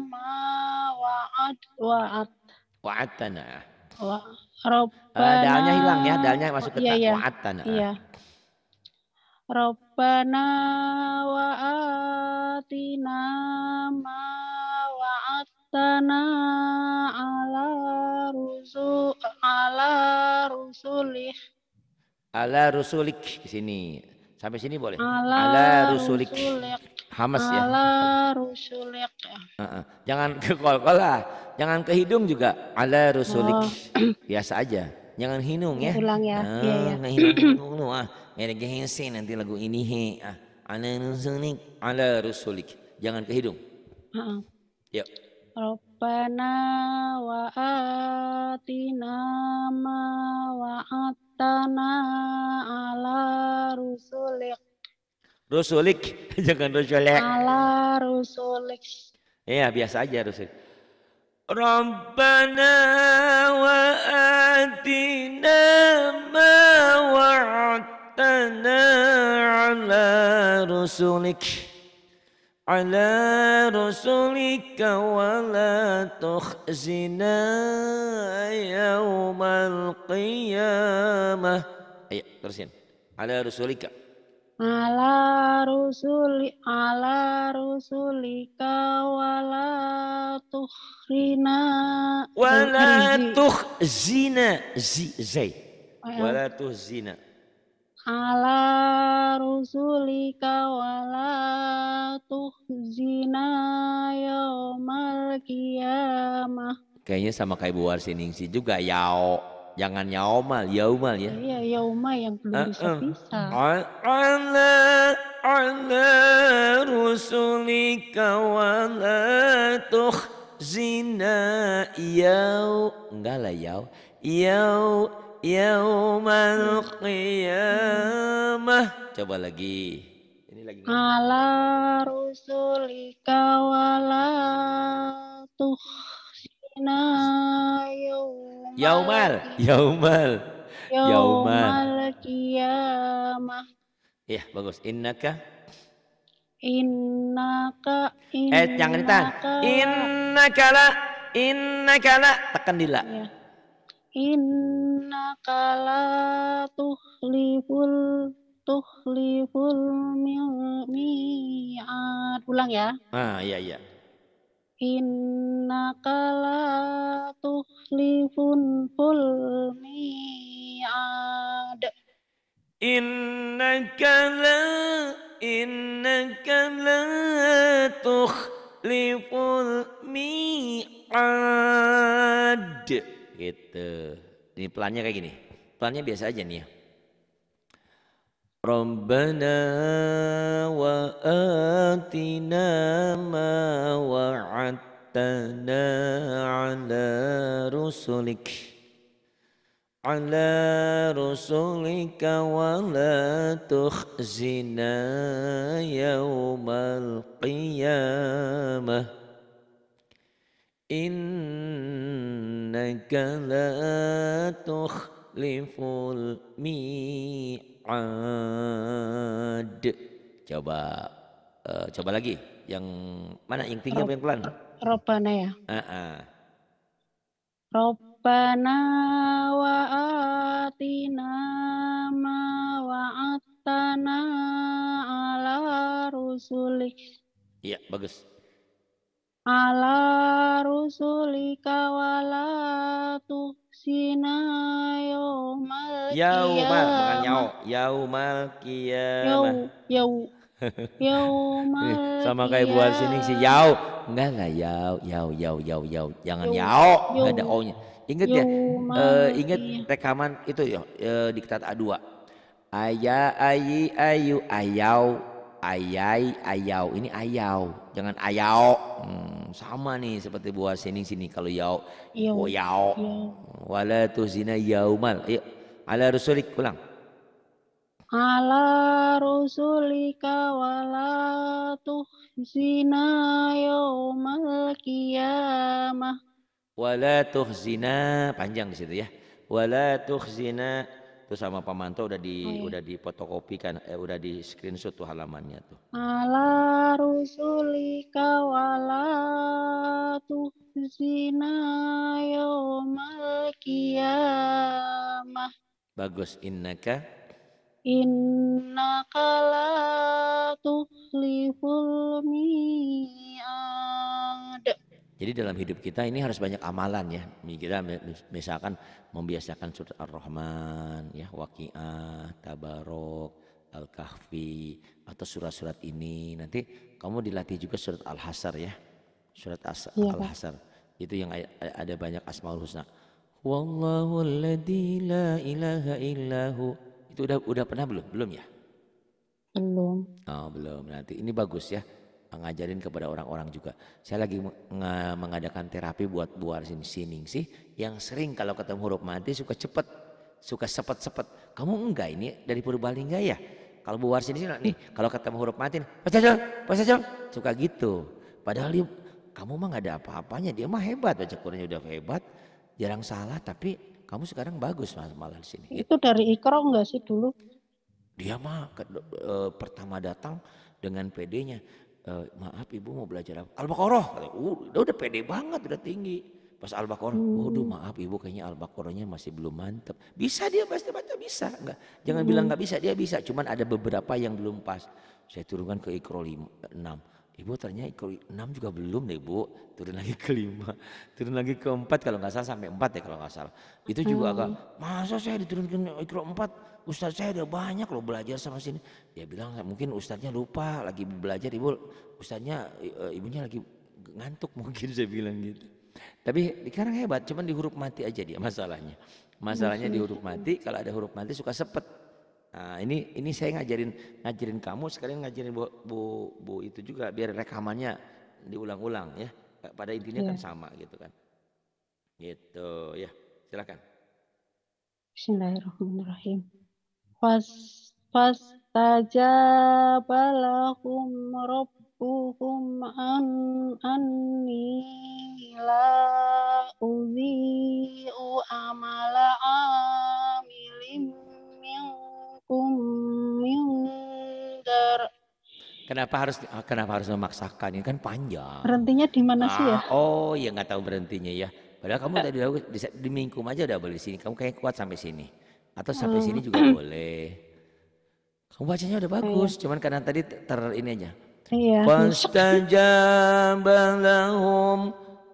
ma وعد وعد wa'atana. wa, Rabbana uh, dalnya hilang ya dalnya masuk ke yeah, yeah. wa'atana iya. Yeah. Rabbana wa atina ma wa'atana ala rusul ala rusulih ala rusulik di sini Sampai sini boleh. Ala, ala rusulik. rusulik. Hamas ala ya. Ala rusulik. Uh -uh. Jangan ke kol-kol lah. Jangan ke hidung juga. Ala rusulik. Oh. Biasa aja. Jangan hinung ya. Ulang ya. Ah, iya, iya. Hinung, hinung, ah. nanti lagu ini he. Ah. Ala rusulik. Ala rusulik. Jangan ke hidung. Uh -uh. Yuk. Rabbana wa atina ma wa'at tana ala rusulik. Rusulik, jangan rusulik. Ala rusulik. Iya, biasa aja rusulik. Rabbana wa atina ma wa'atana ala rusulik. على رسلك ولا تخزنا يوم القيامة أي ترسين على رسلك على رسل على رسلك ولا تخزنا ولا تخزنا زي زي أيوه. ولا تخزنا ala rusulika wala tuhzina yaumal kiamah. Kayaknya sama kayak Bu Warsiningsi juga yao. Jangan yaumal, yaumal ya. Iya, yaumal yang belum uh, bisa bisa. Ala ala rusulika wala tuhzina yao. Enggak lah yao. Yao yaumal qiyamah. Coba lagi. Ini lagi. Ala rusulika wala tuhsina yaumal. Yaumal. Yaumal. Yaumal qiyamah. Iya, bagus. Innaka Innaka innaka Eh, jangan ditahan. Innaka la innaka la tekan di la. Iya. Inna kala tuhliful tuhliful mi'ad ulang ya ah iya iya inna kala tuhliful ful mi'ad innaka la Inna kala tuhliful mi'ad Gitu. Ini pelannya kayak gini. Pelannya biasa aja nih ya. Rabbana wa atina ma wa'attana ala rusulik ala rusulika wa la tukhzina yawmal qiyamah innaka la tukhliful mi'ad coba uh, coba lagi yang mana yang tinggi Rob, apa yang pelan Robana ya uh -uh. Robana wa atina ma atana ala rusuli ya bagus ala rusulika wala tuksina yaumal yauma bukan yau yaumal kiamah yau yau sama kayak buat sini sih yau enggak enggak yau yau yau yau yau jangan yau enggak ada o nya inget ya uh, eh, inget rekaman itu ya uh, eh, diktat A2 aya ayi ayu ayau ayai ayau ini ayau jangan ayau hmm, sama nih seperti buah sini sini kalau yau iya, oh yau iya. wala tuzina yaumal ayo ala rusulik pulang ala rusulika wala zina yaumal kiamah wala zina panjang di situ ya wala zina terus sama Pamanto udah di oh, iya. udah dipotokopikan eh udah di screenshot tuh halamannya tuh. Ala rusulika wala tuhzina yaumal qiyamah. Bagus innaka innaka la tuhliful mi'ad. Jadi dalam hidup kita ini harus banyak amalan ya. Kita misalkan membiasakan surat Ar-Rahman, ya, Waqiah, Tabarok, Al-Kahfi atau surat-surat ini. Nanti kamu dilatih juga surat Al-Hasr ya. Surat ya, Al-Hasr. Itu yang ada banyak Asmaul Husna. Wallahu alladzi la ilaha illahu. Itu udah udah pernah belum? Belum ya? Belum. Oh, belum. Nanti ini bagus ya ngajarin kepada orang-orang juga. Saya lagi mengadakan terapi buat buar sining sih yang sering kalau ketemu huruf mati suka cepet, suka sepet-sepet. Kamu enggak ini dari Purbalingga ya? Kalau buar sini nih kalau ketemu huruf mati, pasajol, pasajol, suka gitu. Padahal dia, kamu mah nggak ada apa-apanya, dia mah hebat, baca Qurannya udah hebat, jarang salah tapi kamu sekarang bagus malah di sini. Itu dari Ikro enggak sih dulu? Dia mah ke, e, pertama datang dengan PD-nya e, maaf ibu mau belajar apa? Al-Baqarah. Uh, udah, udah pede banget, udah tinggi. Pas Al-Baqarah, hmm. waduh maaf ibu kayaknya Al-Baqarahnya masih belum mantep. Bisa dia pasti baca, bisa. Enggak. Jangan hmm. bilang nggak bisa, dia bisa. Cuman ada beberapa yang belum pas. Saya turunkan ke lima, e, enam. Ibu ternyata Iqro enam juga belum deh ibu. turun lagi ke lima, turun lagi ke empat kalau nggak salah sampai empat ya kalau nggak salah. Itu juga hmm. agak masa saya diturunkan Iqro empat, Ustadz saya udah banyak loh belajar sama sini. Dia bilang mungkin ustadznya lupa lagi belajar ibu. Ustaznya eh, ibunya lagi ngantuk mungkin saya bilang gitu. Tapi sekarang hebat, cuman di huruf mati aja dia masalahnya. Masalahnya di huruf mati, kalau ada huruf mati suka sepet. Nah, ini ini saya ngajarin ngajarin kamu sekalian ngajarin bu, bu, bu itu juga biar rekamannya diulang-ulang ya. Eh, pada intinya ya. kan iya. sama gitu kan. Gitu ya. Silakan. Bismillahirrahmanirrahim. Fas rabbuhum an anni la udhi'u amala amilin minkum min dar Kenapa harus eh, kenapa harus memaksakan? Ini kan panjang. Berhentinya di mana sih ya? Ah, oh, ya nggak tahu berhentinya ya. Padahal kamu tadi di, di, di aja udah boleh sini. Kamu kayak kuat sampai sini atau sampai sini juga hmm. boleh. Kamu bacanya udah bagus, iya. cuman karena tadi ter ini aja. Iya.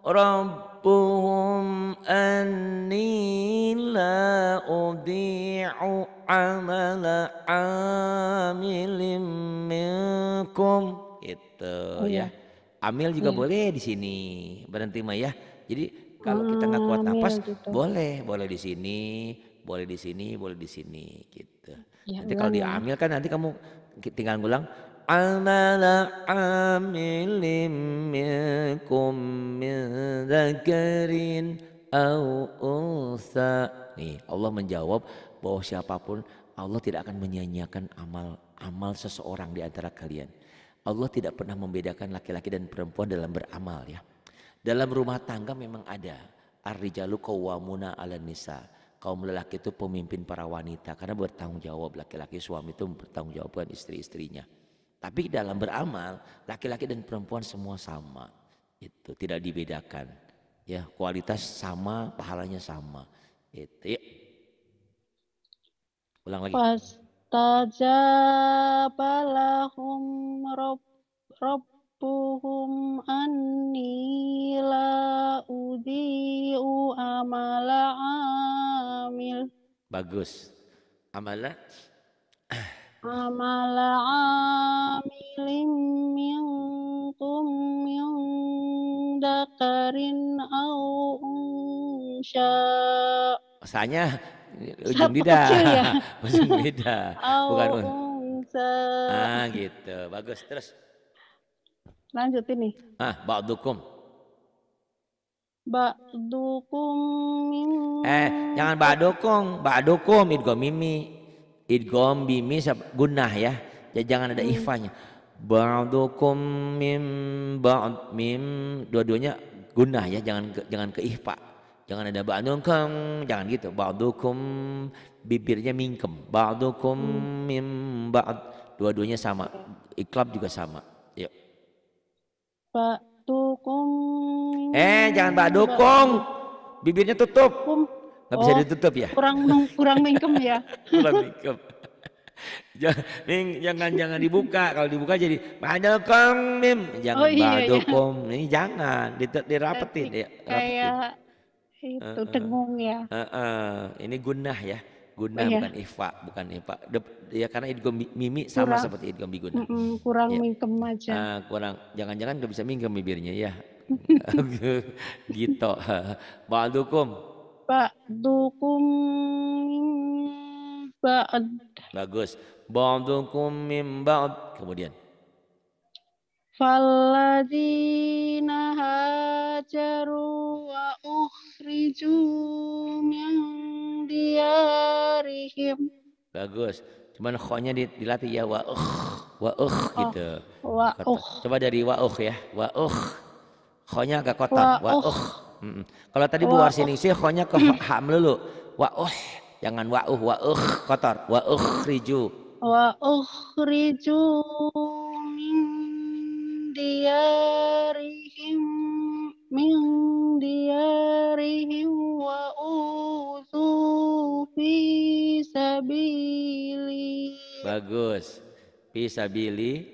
rabbuhum anni la udhi'u amala amilim minkum. itu iya. ya. Amil juga iya. boleh di sini. Berhenti mah ya. Jadi kalau kita nggak kuat hmm, nafas, gitu. boleh, boleh di sini, boleh di sini, boleh di sini gitu. Ya, nanti kalau ya. diambil kan nanti kamu tinggal ngulang amala amilim minkum min dzakarin au unsa. Nih, Allah menjawab bahwa siapapun Allah tidak akan menyia-nyiakan amal amal seseorang di antara kalian. Allah tidak pernah membedakan laki-laki dan perempuan dalam beramal ya. Dalam rumah tangga memang ada ar-rijalu qawwamuna 'alan nisa kaum lelaki itu pemimpin para wanita karena bertanggung jawab laki-laki suami itu bertanggung jawab dengan istri-istrinya. Tapi dalam beramal laki-laki dan perempuan semua sama. Itu tidak dibedakan. Ya, kualitas sama, pahalanya sama. Itu. Yuk. Ulang lagi. rob, rob أخبرتهم أني لا أضيء عمل عامل bagus amala amala amilin minkum min dakarin au unsya. Masanya ujung lidah ya? ujung lidah bukan un. ah gitu bagus terus Lanjut ini. Ah, ba'dukum. Ba'dukum Eh, jangan ba'dukum, ba'dukum idgom mimi. idgom bimi gunnah ya. Jadi Jangan ada hmm. ifanya. Ba'dukum mim ba'd mim dua-duanya gunah ya, jangan ke, jangan ke ifa. Jangan ada ba'dukum, jangan gitu. Ba'dukum bibirnya mingkem. Ba'dukum hmm. mim ba'd dua-duanya sama. Iklab juga sama. Yuk. Pak Dukung. Eh, jangan Pak Dukung. Bibirnya tutup. Enggak bisa oh, ditutup ya. Kurang kurang mingkem ya. kurang mingkem. jangan, jangan jangan dibuka kalau dibuka jadi badokom mim jangan oh, iya, badokom iya. ini jangan dirapetin ya kayak itu dengung ya uh, uh, ini gunah ya Guna iya. bukan Ifa, bukan Ifa. ya karena idgham mimi sama kurang, seperti idgham biguna. Mm -mm, kurang ya. mingkem aja. Uh, kurang. Jangan-jangan nggak bisa mingkem bibirnya ya. gitu. pak dukum. ba'd. Bagus. Ba'dukum min ba'd. Kemudian. Falladzina hajaru wa ukhriju min diarihim. Bagus. Cuman khonya dilatih ya wa uh, wa uh gitu. wa uh. Coba dari wa uh ya, wa uh. Khonya agak kotak, wa uh. Kalau tadi Bu Warsini sih khonya ke ha melulu. Wa uh. Jangan wa uh, wa uh kotor. Wa uh riju. Wa uh riju min diarihim min diarihim. bagus. bili,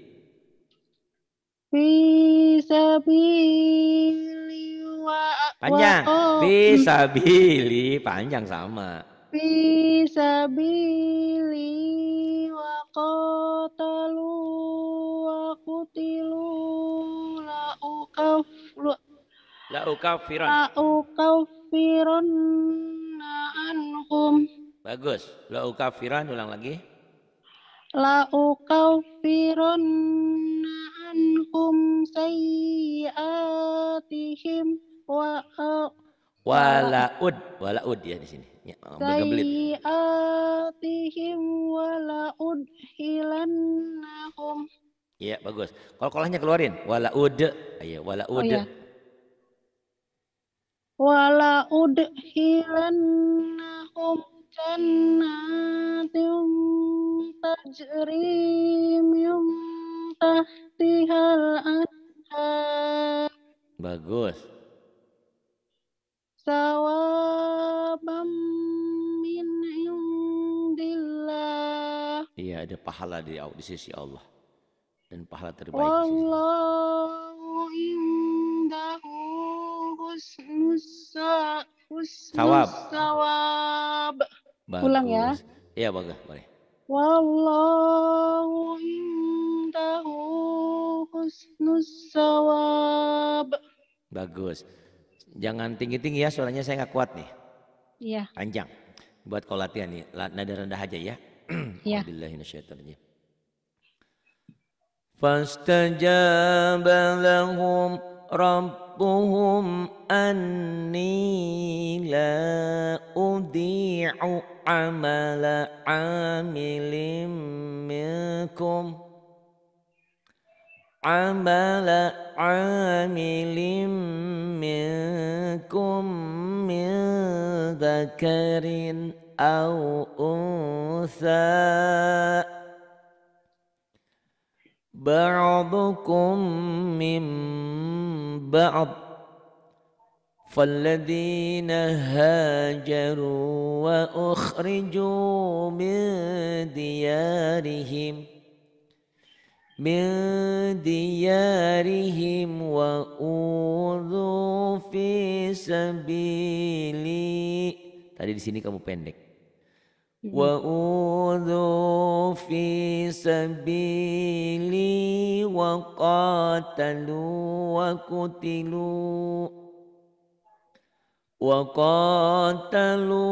bisa bili, Panjang. bili, panjang sama. Fisabili wa qatalu wa qutilu la ukaf la ukafiran. La anhum. Bagus. La ulang lagi. لأكفرن ankum sayyatihim wa walaud walaud ya di sini ya, sayyatihim walaud hilannahum ya bagus kalau kolahnya keluarin walaud ayo iya, walaud oh, ya. walaud hilannahum jannatum تجري من تحتها الأنهار bagus Sawabam min indillah iya ada pahala di di sisi Allah dan pahala terbaik Wallahu di sisi indahu husnus sawab. Sawab. Pulang ya. Iya, bagus. Boleh. Wallahu indahu husnus sawab. Bagus. Jangan tinggi-tinggi ya suaranya saya nggak kuat nih. Iya. Panjang. Buat kau latihan nih, nada rendah aja ya. Iya. Bismillahirrahmanirrahim. فاستجاب lahum ربهم أني لا أضيع عمل عامل منكم عمل عامل منكم من ذكر أو أنثى بعضكم من بعض فالذين هاجروا وأخرجوا من ديارهم من ديارهم وأوذوا في سبيلي tadi di sini kamu pendek وأوذوا في سبيلي وقاتلوا وقتلوا وقاتلوا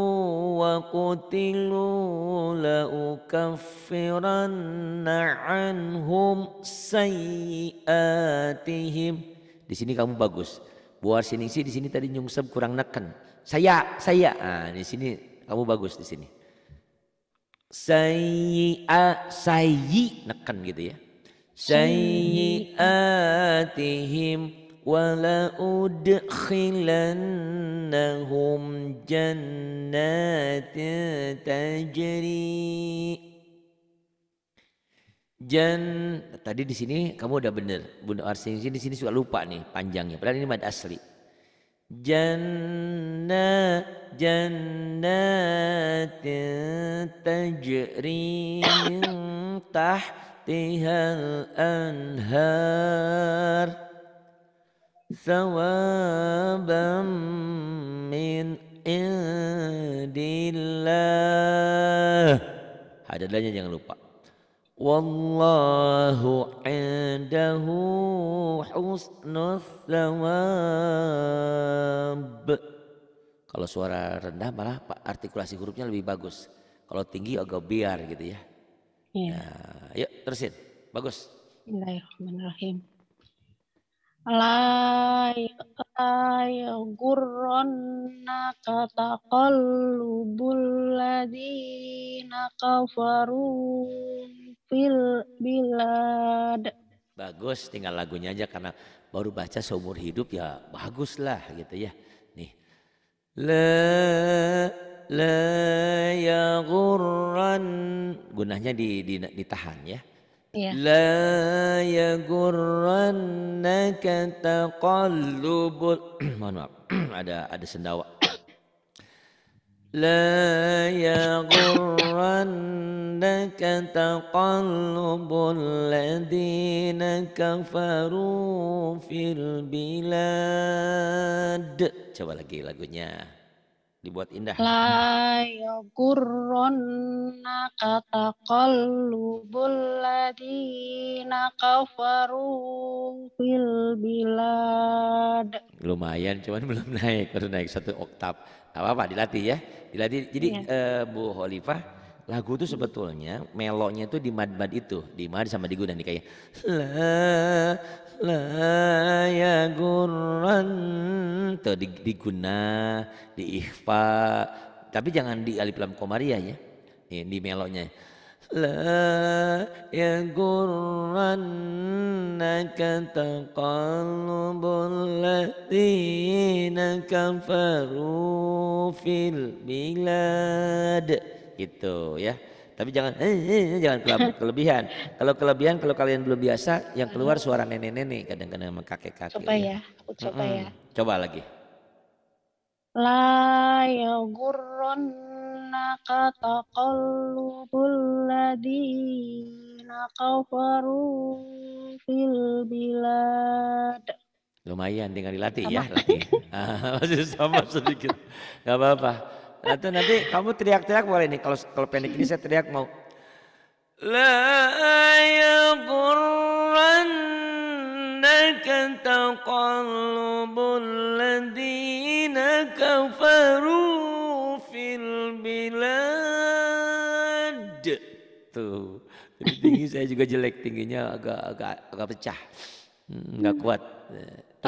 وقتلوا لأكفرن عنهم سيئاتهم Di sini kamu bagus. Buat sini sih di sini tadi nyungsep kurang neken. Saya, saya. Ah, di sini kamu bagus di sini sayyi'a sayyi neken gitu ya sayyi'atihim wala udkhilannahum jannatin tajri Jan tadi di sini kamu udah bener. Bunda Arsi di sini suka lupa nih panjangnya. Padahal ini mad asli. جنا جنات تجري من تحتها الأنهار ثوابا من عند الله. Ada dalilnya jangan lupa. Wallahu indahu husnul thawab. Kalau suara rendah malah artikulasi hurufnya lebih bagus. Kalau tinggi agak biar gitu ya. Iya. Nah, yuk terusin. Bagus. Bismillahirrahmanirrahim la yaghurrannaka taqallubul ladzina kafaru fil bilad. Bagus, tinggal lagunya aja karena baru baca seumur hidup ya bagus lah gitu ya. Nih. La la ya Gurun gunanya di, di, ditahan ya. Iya. La yagurrannaka taqallubul Mohon maaf, ada ada sendawa. La yagurrannaka taqallubul ladina kafaru fil bilad. Coba lagi lagunya dibuat indah. La yagurrunna kataqallubul ladina kafaru fil bilad. Lumayan, cuman belum naik, baru naik satu oktav. apa-apa, dilatih ya. Dilatih. Jadi ya. Uh, Bu Khalifah, lagu itu sebetulnya melonya itu di mad-mad itu, di mad sama di gudang nih kayaknya. la la gurran tuh diguna diikhfa tapi jangan di alif lam komariah ya ini iya. iya, di meloknya la yagurrannaka taqallubul ladina kafaru fil bilad gitu ya tapi jangan eh, eh, eh jangan kelebihan. kalau kelebihan kalau kalian belum biasa yang keluar suara nenek-nenek kadang-kadang sama kakek-kakek. Coba ya, ya aku coba mm -hmm. ya. Coba lagi. La yaghurrannaka taqallubul ladina kafaru fil bilad. Lumayan tinggal dilatih sama. ya, latih. Ah, masih sama sedikit. Gak apa-apa. Atau nah, nanti kamu teriak-teriak boleh nih kalau kalau pendek ini saya teriak mau. La yaghurrannaka taqallubul ladina kafaru fil bilad. Tuh. Jadi tinggi saya juga jelek tingginya agak agak agak pecah. Enggak hmm, kuat.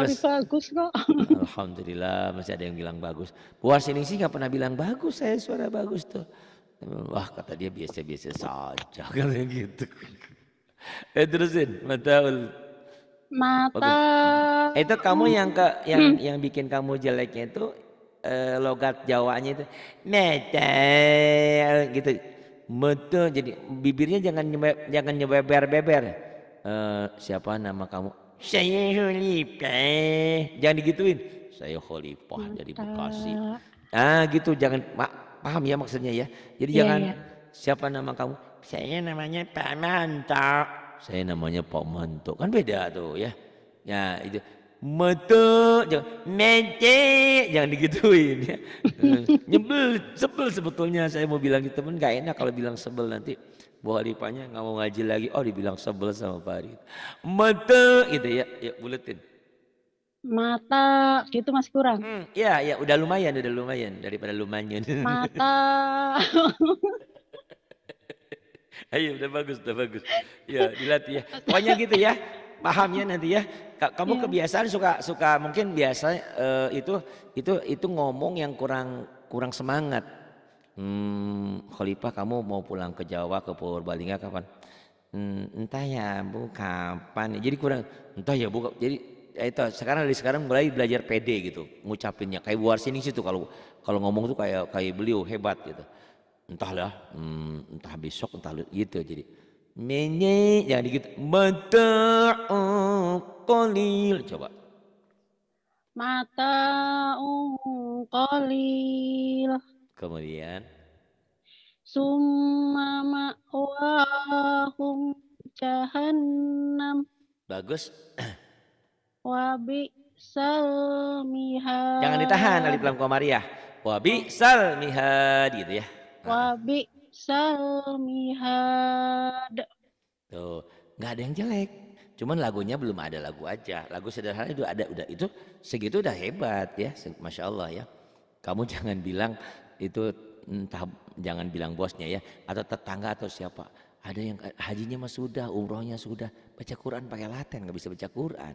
Tapi bagus kok. Alhamdulillah masih ada yang bilang bagus. Puas ini sih nggak pernah bilang bagus saya suara bagus tuh. Wah kata dia biasa-biasa saja yang gitu. Eh terusin ul. Mata. Bagus. Itu kamu yang ke yang hmm. yang bikin kamu jeleknya itu eh, logat Jawanya itu mata gitu. Mata jadi bibirnya jangan nyebe, jangan nyebeber-beber. Eh, siapa nama kamu? Saya khalifah. Jangan digituin. Saya khalifah dari Bekasi. Ah gitu jangan mak, paham ya maksudnya ya. Jadi yeah, jangan yeah. siapa nama kamu? Saya namanya Pak Manto. Saya namanya Pak Manto. Kan beda tuh ya. Ya itu mete jangan mete jangan digituin ya. Nyebel sebel sebetulnya saya mau bilang gitu temen gak enak kalau bilang sebel nanti Bu haripanya nggak mau ngaji lagi. Oh dibilang sebel sama Pak Mata gitu ya, ya buletin. Mata gitu masih kurang. Hmm, ya ya udah lumayan udah lumayan daripada lumayan. Mata. Ayo udah bagus udah bagus. Ya dilatih ya. Pokoknya gitu ya. Pahamnya nanti ya. Kamu ya. kebiasaan suka suka mungkin biasa uh, itu itu itu ngomong yang kurang kurang semangat hmm, Khalifah kamu mau pulang ke Jawa ke Purbalingga kapan? Hmm, entah ya bu kapan ya? jadi kurang entah ya bu jadi ya itu sekarang dari sekarang mulai belajar pede gitu ngucapinnya kayak buar sini situ kalau kalau ngomong tuh kayak kayak beliau hebat gitu entahlah hmm, entah besok entah gitu jadi menye jangan gitu kolil coba mata kolil. Kemudian summa ma'wahum jahannam. Bagus. Wabi salmihad. Jangan ditahan alif lam komariah. Wabi salmihad gitu ya. Wabi ah. salmihad. Tuh, nggak ada yang jelek. Cuman lagunya belum ada lagu aja. Lagu sederhana itu ada udah itu segitu udah hebat ya, masya Allah ya. Kamu jangan bilang itu entah jangan bilang bosnya ya atau tetangga atau siapa ada yang hajinya mah sudah umrohnya sudah baca Quran pakai laten nggak bisa baca Quran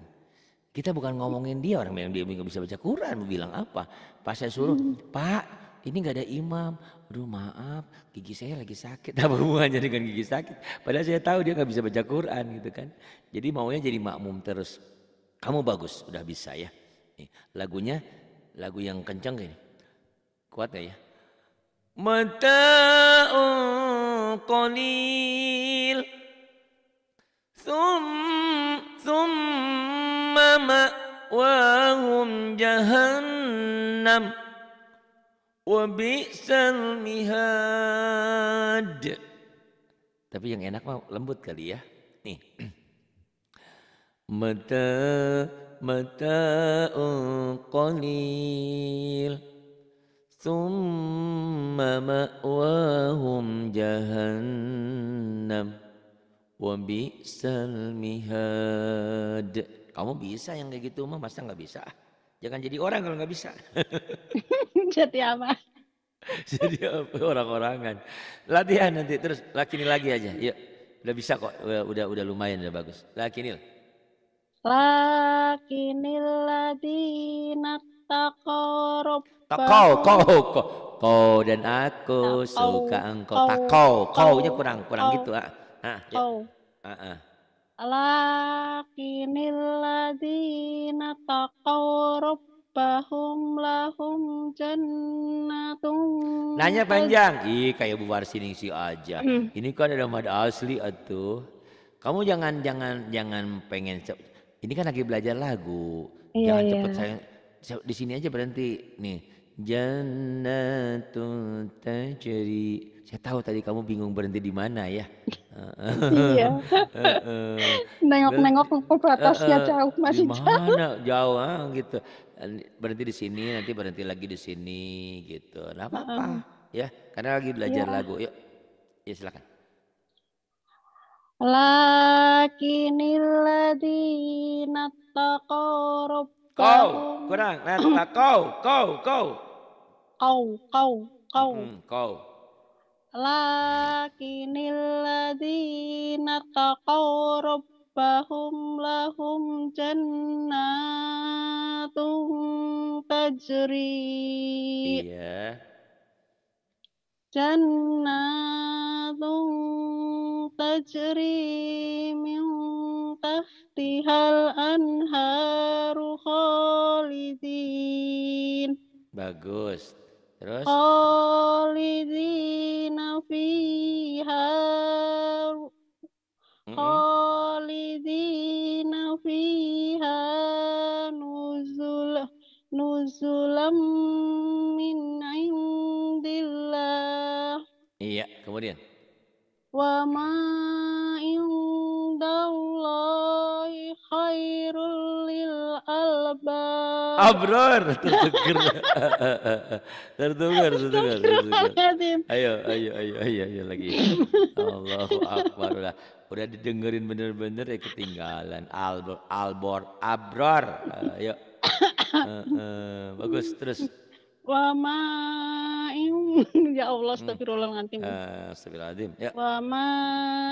kita bukan ngomongin dia orang yang dia nggak bisa baca Quran bilang apa pas saya suruh hmm. Pak ini nggak ada imam aduh maaf gigi saya lagi sakit apa hubungannya dengan gigi sakit padahal saya tahu dia nggak bisa baca Quran gitu kan jadi maunya jadi makmum terus kamu bagus udah bisa ya lagunya lagu yang kencang gini kuat ya ya متاع قليل ثم ثم مأواهم جهنم وبئس المهاد tapi yang enak mah lembut kali ya nih mata mata qalil ثم مأواهم جهنم وبئس المهاد kamu bisa yang kayak gitu mah masa nggak bisa jangan jadi orang kalau nggak bisa jadi apa jadi apa orang-orangan latihan nanti terus Laki ini lagi aja yuk udah bisa kok udah udah lumayan udah bagus Laki lakinil lakinil ladina taqarrab takau kau kau kau dan aku suka engkau takau kaunya kurang kurang gitu ah ah ya. ah, ah. Lakinil ladina lahum jannatum Nanya panjang. Ih kayak Bu sini si aja. Hmm. Ini kan ada mad asli atuh. Kamu jangan jangan jangan pengen cep. ini kan lagi belajar lagu. Iya, jangan iya. cepet sayang di sini aja berhenti nih jannatun tajri saya tahu tadi kamu bingung berhenti di mana ya iya nengok-nengok ke atasnya eh, jauh masih jauh jauh ah, gitu berhenti di sini nanti berhenti lagi di sini gitu nah apa apa ya karena lagi belajar iya. lagu yuk ya silakan lakinil ladina taqarrab Kau. Kurang. Nah, Go, kau. Kau. Kau. Kau. Kau. Kau. Hmm, kau. Lakinil ladina taqaw rabbahum lahum jannatun tajri. Iya. جنات تجري من تحتها الأنهار خالدين Bagus. Terus? Khalidin fiha Khalidin fiha nuzul nuzulam wa ma indallahi khairul lil alba abror tertukar tertukar tertukar ayo ayo ayo ayo ayo lagi Allahu akbar udah udah didengerin bener-bener ya ketinggalan albor albor abror ayo uh, uh, bagus terus Wama ya Allah hmm. astagfirullahaladzim. Uh, astagfirullahaladzim. Ya. Wama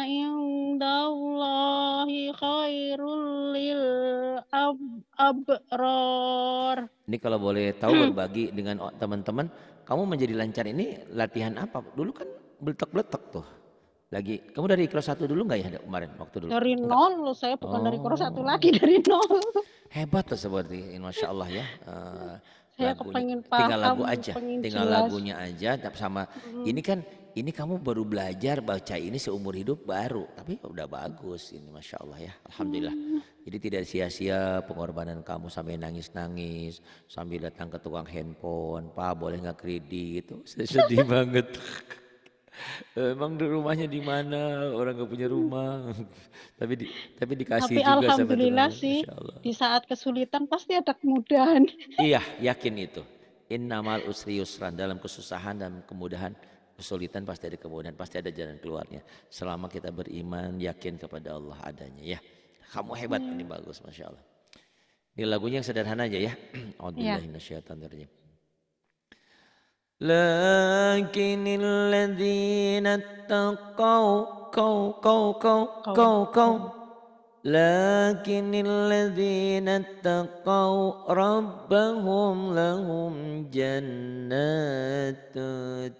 indallahi khairul lil ab abror. Ini kalau boleh tahu hmm. berbagi dengan teman-teman, kamu menjadi lancar ini latihan apa? Dulu kan beletak-beletak tuh. Lagi, kamu dari kelas satu dulu nggak ya kemarin waktu dulu? Dari nol, loh, saya bukan oh. dari kelas satu oh. lagi, dari nol. Hebat tuh seperti ini, Masya Allah ya. Uh, saya lagunya. Paham, tinggal lagu aja, tinggal jelas. lagunya aja sama hmm. ini kan ini kamu baru belajar baca ini seumur hidup baru tapi ya udah bagus ini masya Allah ya alhamdulillah hmm. jadi tidak sia-sia pengorbanan kamu sampai nangis-nangis sambil datang ke tukang handphone pak boleh nggak kredit itu sedih banget Emang eh, di rumahnya di mana? Orang gak punya rumah. tapi di, tapi dikasih tapi juga alhamdulillah sama sih di saat kesulitan pasti ada kemudahan. iya, yakin itu. Innamal usri yusran dalam kesusahan dan kemudahan kesulitan pasti ada kemudahan, pasti ada jalan keluarnya. Selama kita beriman, yakin kepada Allah adanya ya. Kamu hebat, hmm. ini bagus Masya Allah. Ini lagunya yang sederhana aja ya. Alhamdulillah, ya. لكن الذين اتقوا كو كو كو كو كو لكن الذين اتقوا ربهم لهم جنات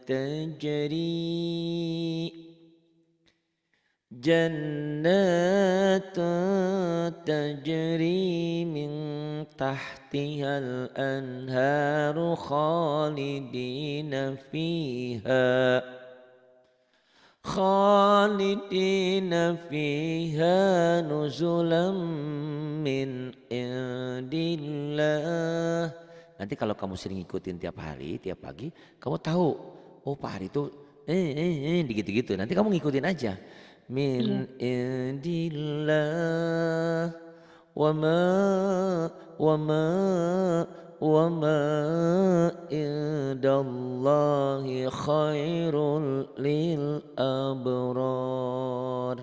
تجري جنات تجري من تحتها الأنهار خالدين فيها خالدين فيها نزلا من عند الله Nanti kalau kamu sering ngikutin tiap hari, tiap pagi, kamu tahu, oh Pak Hari itu eh, eh, eh, gitu-gitu. Nanti kamu ngikutin aja min iya. indillah wa ma wa ma wa ma indallahi khairul lil abrar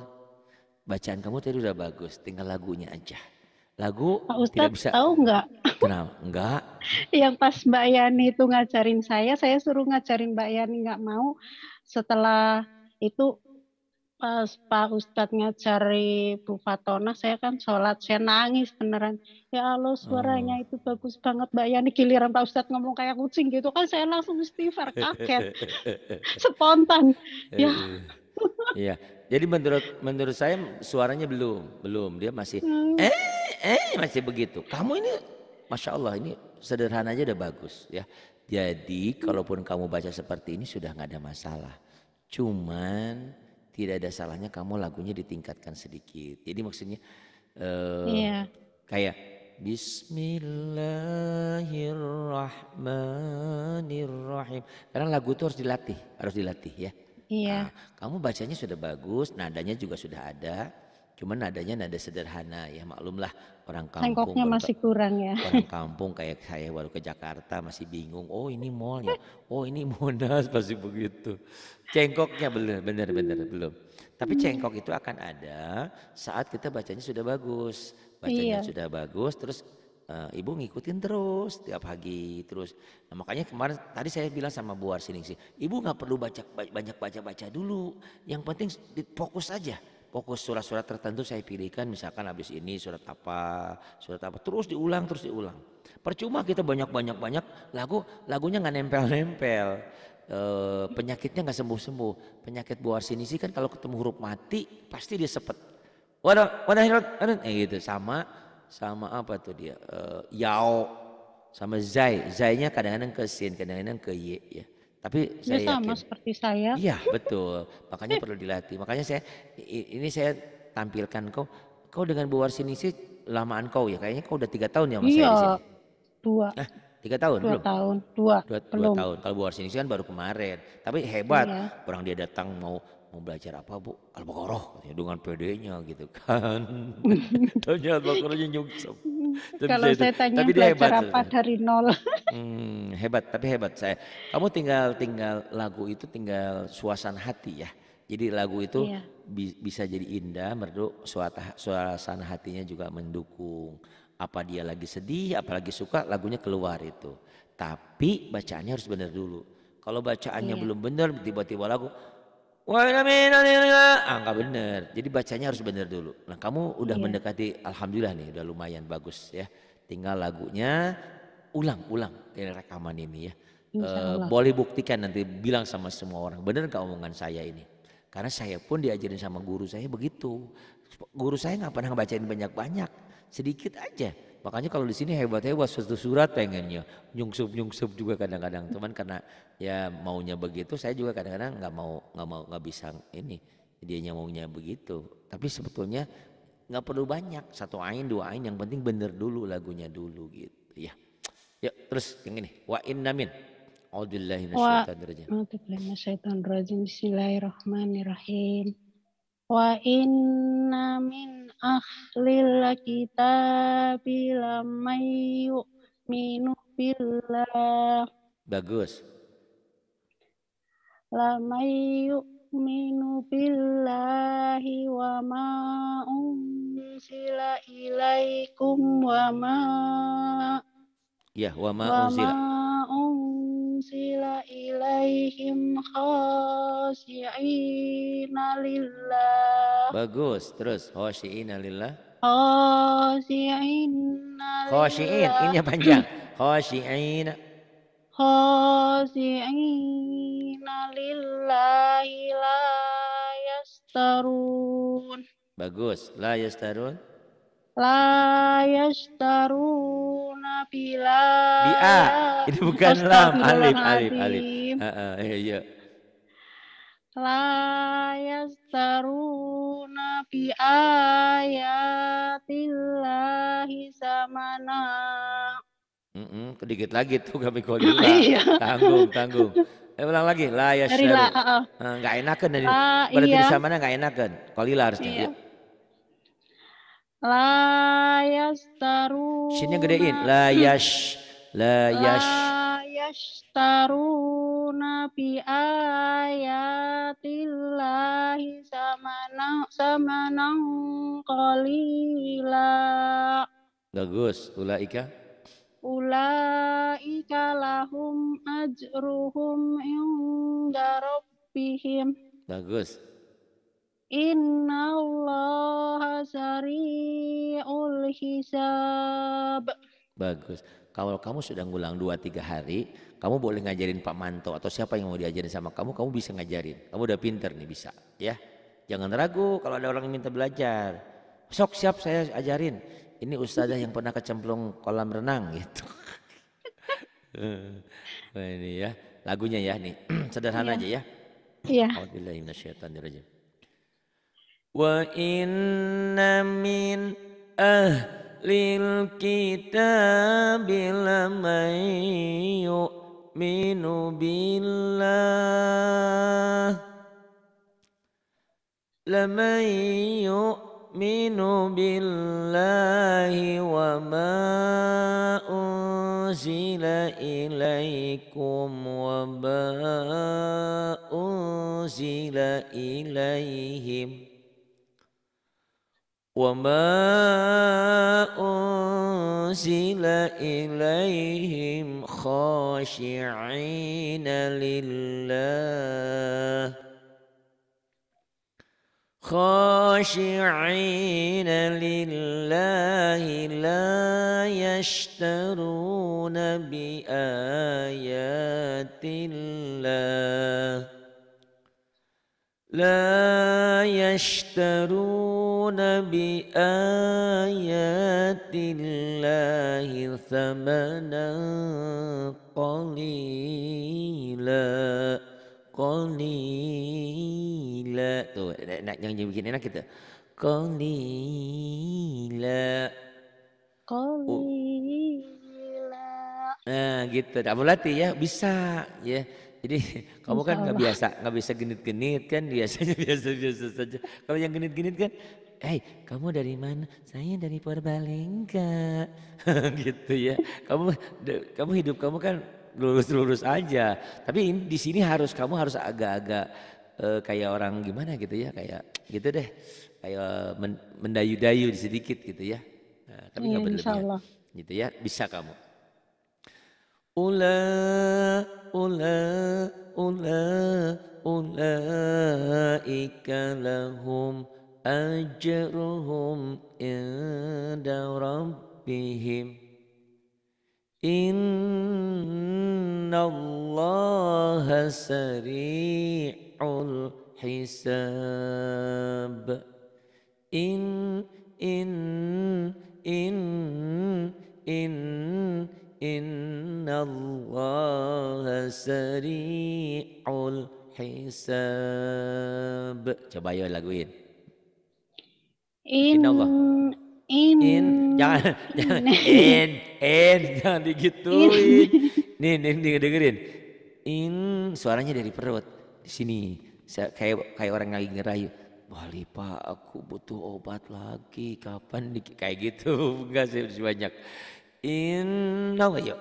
bacaan kamu tadi udah bagus tinggal lagunya aja lagu Pak Ustadz, tidak bisa tahu nggak kenapa enggak yang pas Mbak Yani itu ngajarin saya saya suruh ngajarin Mbak Yani nggak mau setelah itu pas Pak Ustadz ngajari Bu Fatona, saya kan sholat, saya nangis beneran. Ya Allah suaranya oh. itu bagus banget Mbak Yani. Giliran Pak Ustadz ngomong kayak kucing gitu kan saya langsung istighfar, kaget. Spontan. ya. Iya. iya. Jadi menurut menurut saya suaranya belum, belum. Dia masih hmm. eh eh masih begitu. Kamu ini Masya Allah ini sederhana aja udah bagus ya. Jadi kalaupun kamu baca seperti ini sudah nggak ada masalah. Cuman tidak ada salahnya kamu lagunya ditingkatkan sedikit. Jadi maksudnya uh, iya. kayak Bismillahirrahmanirrahim. Karena lagu itu harus dilatih, harus dilatih ya. Iya. Nah, kamu bacanya sudah bagus, nadanya juga sudah ada Cuman adanya nada sederhana ya maklumlah orang kampung. Tengkoknya masih kurang ya. Orang kampung kayak saya baru ke Jakarta masih bingung. Oh ini mall ya. Oh ini Monas pasti begitu. Cengkoknya bener bener bener belum. Tapi hmm. cengkok itu akan ada saat kita bacanya sudah bagus. Bacanya iya. sudah bagus terus uh, ibu ngikutin terus tiap pagi terus nah, makanya kemarin tadi saya bilang sama Bu Arsini sih ibu nggak perlu baca banyak baca baca dulu yang penting fokus aja fokus surat-surat tertentu saya pilihkan misalkan habis ini surat apa surat apa terus diulang terus diulang percuma kita banyak banyak banyak lagu lagunya nggak nempel-nempel e, penyakitnya nggak sembuh-sembuh penyakit buah sini sih kan kalau ketemu huruf mati pasti dia sepet wadah wadah eh, gitu sama sama apa tuh dia e, yao sama zai zainya kadang-kadang ke sin kadang-kadang ke ye ya tapi Ya saya sama yakin, seperti saya. iya betul. Makanya eh. perlu dilatih. Makanya saya ini saya tampilkan kau, kau dengan Bu sini sih lamaan kau ya. Kayaknya kau udah tiga tahun ya sama saya Iya, di dua, Nah, tiga tahun dua belum? tahun, dua, Dua, dua tahun. Kalau buar sini kan baru kemarin. Tapi hebat, Iya, orang dia datang mau mau belajar apa bu? Al-Baqarah dengan PD-nya gitu kan. Tanya Al-Baqarahnya nyungsep. tapi Kalau saya tanya tapi belajar hebat. apa dari nol. hmm, hebat, tapi hebat saya. Kamu tinggal tinggal lagu itu tinggal suasana hati ya. Jadi lagu itu iya. bi bisa jadi indah, merdu, suara suasana hatinya juga mendukung. Apa dia lagi sedih, apalagi suka, lagunya keluar itu. Tapi bacaannya harus benar dulu. Kalau bacaannya iya. belum benar, tiba-tiba lagu Ah, enggak bener. Jadi bacanya harus bener dulu. Nah, kamu udah yeah. mendekati alhamdulillah nih, udah lumayan bagus ya. Tinggal lagunya ulang-ulang ini rekaman ini ya. E, boleh buktikan nanti bilang sama semua orang, Bener gak omongan saya ini? Karena saya pun diajarin sama guru saya begitu. Guru saya nggak pernah bacain banyak-banyak, sedikit aja. Makanya kalau di sini hebat-hebat suatu surat pengennya nyungsep nyungsep juga kadang-kadang. teman karena ya maunya begitu, saya juga kadang-kadang nggak mau nggak mau nggak bisa ini dia maunya begitu. Tapi sebetulnya nggak perlu banyak satu ain dua ain yang penting bener dulu lagunya dulu gitu ya. Yuk terus yang ini wa innamin. Auzubillahi minasyaitonir rajim. Bismillahirrahmanirrahim. Wa namin ahlil kitab lamai yu'minu billah. Bagus. Lamai minu billahi wa ma unzila ilaikum wa ma Ya, wa ma unzila. Wa ma أنزل إليهم خاشعين لله bagus terus khashiina lillah khashiina khashiin ini panjang khashiina khashiina lillahi la yastarun bagus la yastarun La yashtaruna bila Bi'a. Ini bukan lam, alif, alif, alif. Heeh, iya. iya. La yastaruna bi ayatillahi samana. Mm -mm, dikit lagi tuh kami kolila, iya. tanggung, tanggung. Eh, ulang lagi. La heeh Enggak nah, uh, enakan dari. Uh, pada iya. di samana enggak enakan. Kolila harusnya. Iya. iya. Layas yastaru. Sinnya gedein. Layas, layas. Layas yash. La yashtaruna bi ayatillahi samana samanan qalila. Bagus. Ulaika. Ulaika lahum ajruhum inda rabbihim. Bagus sari sari'ul hisab. Bagus. Kalau kamu sudah ngulang dua tiga hari, kamu boleh ngajarin Pak Manto atau siapa yang mau diajarin sama kamu, kamu bisa ngajarin. Kamu udah pinter nih bisa, ya. Jangan ragu kalau ada orang yang minta belajar. Sok siap saya ajarin. Ini ustazah yang pernah kecemplung kolam renang gitu. nah ini ya, lagunya ya nih, sederhana ya. aja ya. Iya. Alhamdulillah وإن من أهل الكتاب لمن يؤمن بالله لمن يؤمن بالله وما أنزل إليكم وما أنزل إليهم ۖ وما أنزل إليهم خاشعين لله خاشعين لله لا يشترون بآيات الله لا يشترون بآيات الله ثمنا قليلا قليلا jadi bikin enak kita qolila qolila nah gitu tak berlatih ya bisa ya jadi kamu kan nggak biasa, nggak bisa genit-genit kan biasanya biasa-biasa saja. Kalau yang genit-genit kan, hei kamu dari mana? Saya dari Purbalingga, gitu ya. Kamu kamu hidup kamu kan lurus-lurus aja. Tapi di sini harus kamu harus agak-agak uh, kayak orang gimana gitu ya, kayak gitu deh, kayak men, mendayu-dayu sedikit gitu ya. Nah, tapi nggak iya, berlebihan, gitu ya. Bisa kamu. Ula أولا أولا أولئك لهم أجرهم عند ربهم إن الله سريع الحساب إن إن إن إن, إن إن الله سريع الحساب coba ya laguin in, in Allah in, in. jangan jangan in in jangan digituin nih nih, nih dengerin in suaranya dari perut di sini kayak kayak orang lagi ngerayu Bali Pak aku butuh obat lagi kapan kayak gitu enggak sih banyak Inna yuk.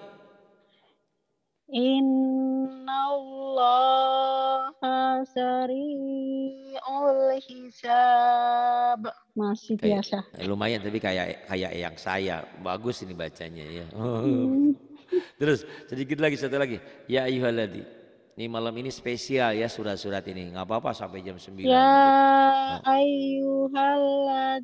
Inna Allah sari'ul hisab. Masih kayak, biasa. Lumayan tapi kayak kayak yang saya. Bagus ini bacanya ya. Hmm. Terus sedikit lagi satu lagi. Ya ayuhaladi. ini malam ini spesial ya surat-surat ini. Nggak apa-apa sampai jam 9. Ya gitu. ayyuhalladzina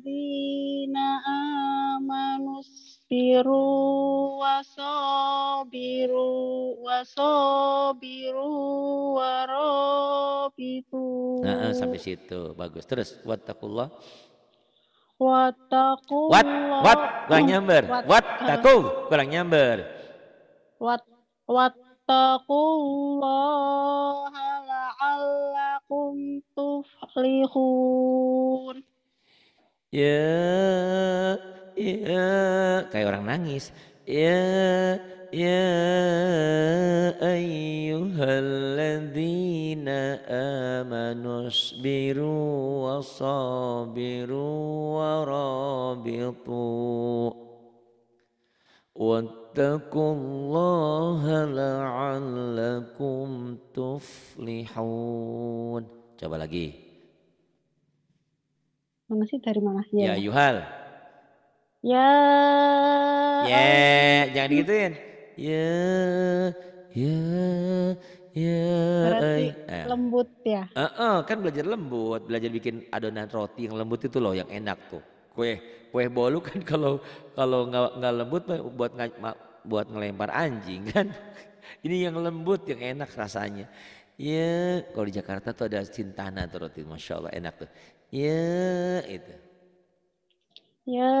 amanus waso biru وصابروا biru nah, sampai situ bagus terus watakullah. wataku wat wat kurang nyamber wattaqu kurang nyamber wat wattaqullaha la'allakum tuflihun ya ya kayak orang nangis ya ya ayyuhalladzina amanu biru, wasabiru warabitu wattaqullaha la'allakum tuflihun coba lagi mana sih dari mana ya, ya Yuhal Ya. Ya, yeah, jangan digituin. Ya, ya, ya. Eh, eh. lembut ya. Heeh, uh -uh, kan belajar lembut, belajar bikin adonan roti yang lembut itu loh yang enak tuh. Kue kue bolu kan kalau kalau nggak nggak lembut buat buat ngelempar anjing kan. Ini yang lembut, yang enak rasanya. Ya, kalau di Jakarta tuh ada cintana tuh roti, masya Allah enak tuh. Ya, itu. يا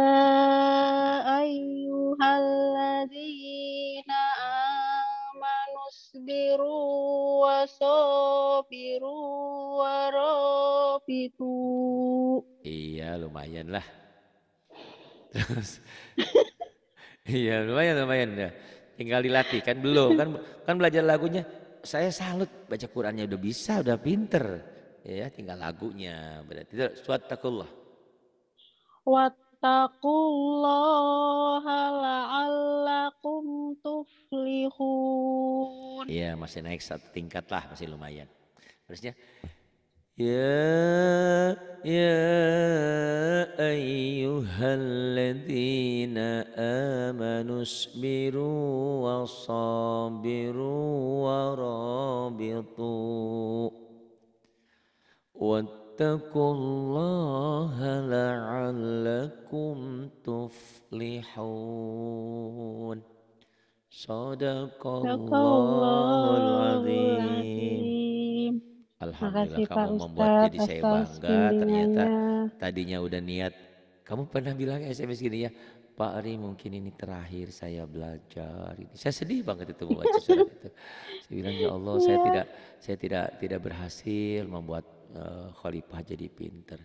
أيها الذين آمنوا اصبروا وصابروا ورابطوا Iya lumayan lah. Terus Iya lumayan lumayan ya. Tinggal dilatih kan belum kan kan belajar lagunya. Saya salut baca Qurannya udah bisa udah pinter ya tinggal lagunya berarti itu suatakullah. Wat wattaqullaha la'allakum tuflihun. Iya, masih naik satu tingkat lah, masih lumayan. Terusnya Ya ya ayyuhalladzina amanu sabiru wa sabiru wa rabitu. Wa واتقوا الله لعلكم تفلحون صدق الله العظيم Alhamdulillah kamu Ustaz, membuat jadi saya bangga ternyata tadinya udah niat kamu pernah bilang SMS gini ya Pak Ari mungkin ini terakhir saya belajar ini. Saya sedih banget itu membaca surat itu. Saya bilang ya Allah saya iya. tidak saya tidak tidak berhasil membuat uh, khalifah jadi pinter.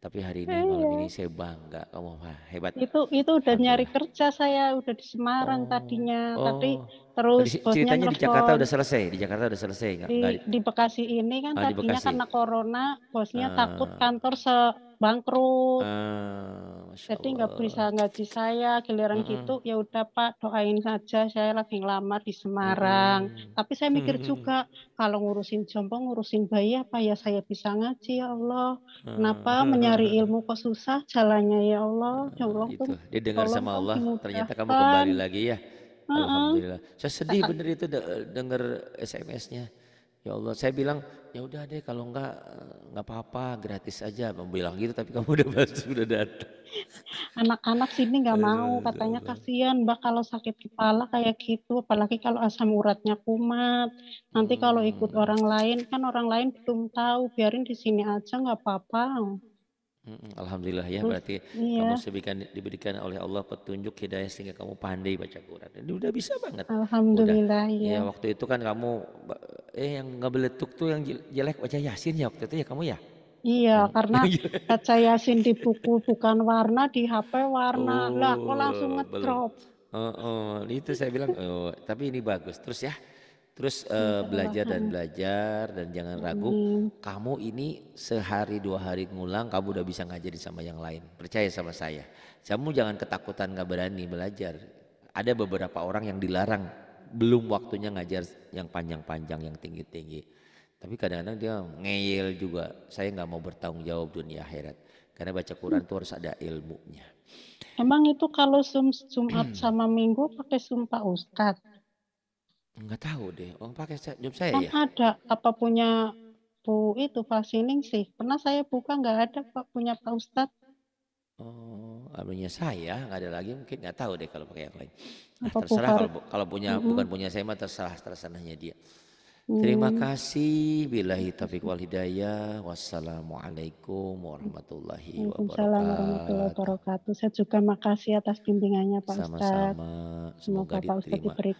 Tapi hari ini eh, malam ini saya bangga kamu oh, hebat. Itu itu udah nyari kerja saya udah di Semarang oh, tadinya oh. tapi terus Tadi, bosnya ceritanya di Jakarta udah selesai di Jakarta udah selesai Di, di Bekasi ini kan ah, tadinya karena corona bosnya ah. takut kantor se bangkrut. Ah, Jadi nggak bisa ngaji saya, giliran mm -hmm. gitu ya udah Pak doain saja saya lagi ngelamar di Semarang. Mm -hmm. Tapi saya mikir mm -hmm. juga kalau ngurusin jompo, ngurusin bayi apa ya saya bisa ngaji ya Allah. Kenapa ah. mencari ilmu kok susah jalannya ya Allah. Ah, ya Allah itu. Dia dengar Allah sama Allah, mudahkan. ternyata kamu kembali lagi ya. Alhamdulillah. Saya sedih bener itu denger SMS-nya. Ya Allah, saya bilang ya udah deh kalau enggak eh, enggak apa-apa, gratis aja. mau bilang gitu tapi kamu udah bahas, udah datang. Anak-anak sini enggak mau, katanya kasihan Mbak kalau sakit kepala kayak gitu, apalagi kalau asam uratnya kumat. Nanti kalau ikut hmm. orang lain kan orang lain belum tahu, biarin di sini aja enggak apa-apa. Alhamdulillah ya Terus, berarti iya. kamu diberikan, diberikan oleh Allah petunjuk hidayah sehingga kamu pandai baca Quran. Ini udah bisa banget. Alhamdulillah udah. iya. Ya waktu itu kan kamu eh yang nggak beletuk tuh yang jelek baca Yasin ya waktu itu ya kamu ya? Iya, hmm. karena iya. baca Yasin di buku bukan warna di HP warna. Oh, lah, kok langsung oh, ngedrop. Oh, oh, itu saya bilang oh, tapi ini bagus. Terus ya. Terus uh, belajar dan iya. belajar dan jangan ragu. Hmm. Kamu ini sehari dua hari ngulang, kamu udah bisa ngajar di sama yang lain. Percaya sama saya. Kamu jangan ketakutan nggak berani belajar. Ada beberapa orang yang dilarang belum waktunya ngajar yang panjang-panjang, yang tinggi-tinggi. Tapi kadang-kadang dia ngeyel juga. Saya nggak mau bertanggung jawab dunia akhirat. Karena baca Quran itu harus ada ilmunya. Emang itu kalau sum, sumat hmm. sama Minggu pakai sumpah Ustadz? Enggak tahu deh, orang pakai job saya kan ya? ada apa punya Bu itu Fashining sih. Pernah saya buka enggak ada Pak punya Pak Ustadz. Oh, artinya saya nggak ada lagi mungkin nggak tahu deh kalau pakai yang lain. Nah, terserah kalau kalau punya mm-hmm. bukan punya saya mah terserah terserahnya dia. Terima mm. kasih billahi taufik wal hidayah. Wassalamualaikum warahmatullahi wabarakatuh. Saya juga makasih atas bimbingannya Pak sama Semoga, Semoga Pak Ustadz diberi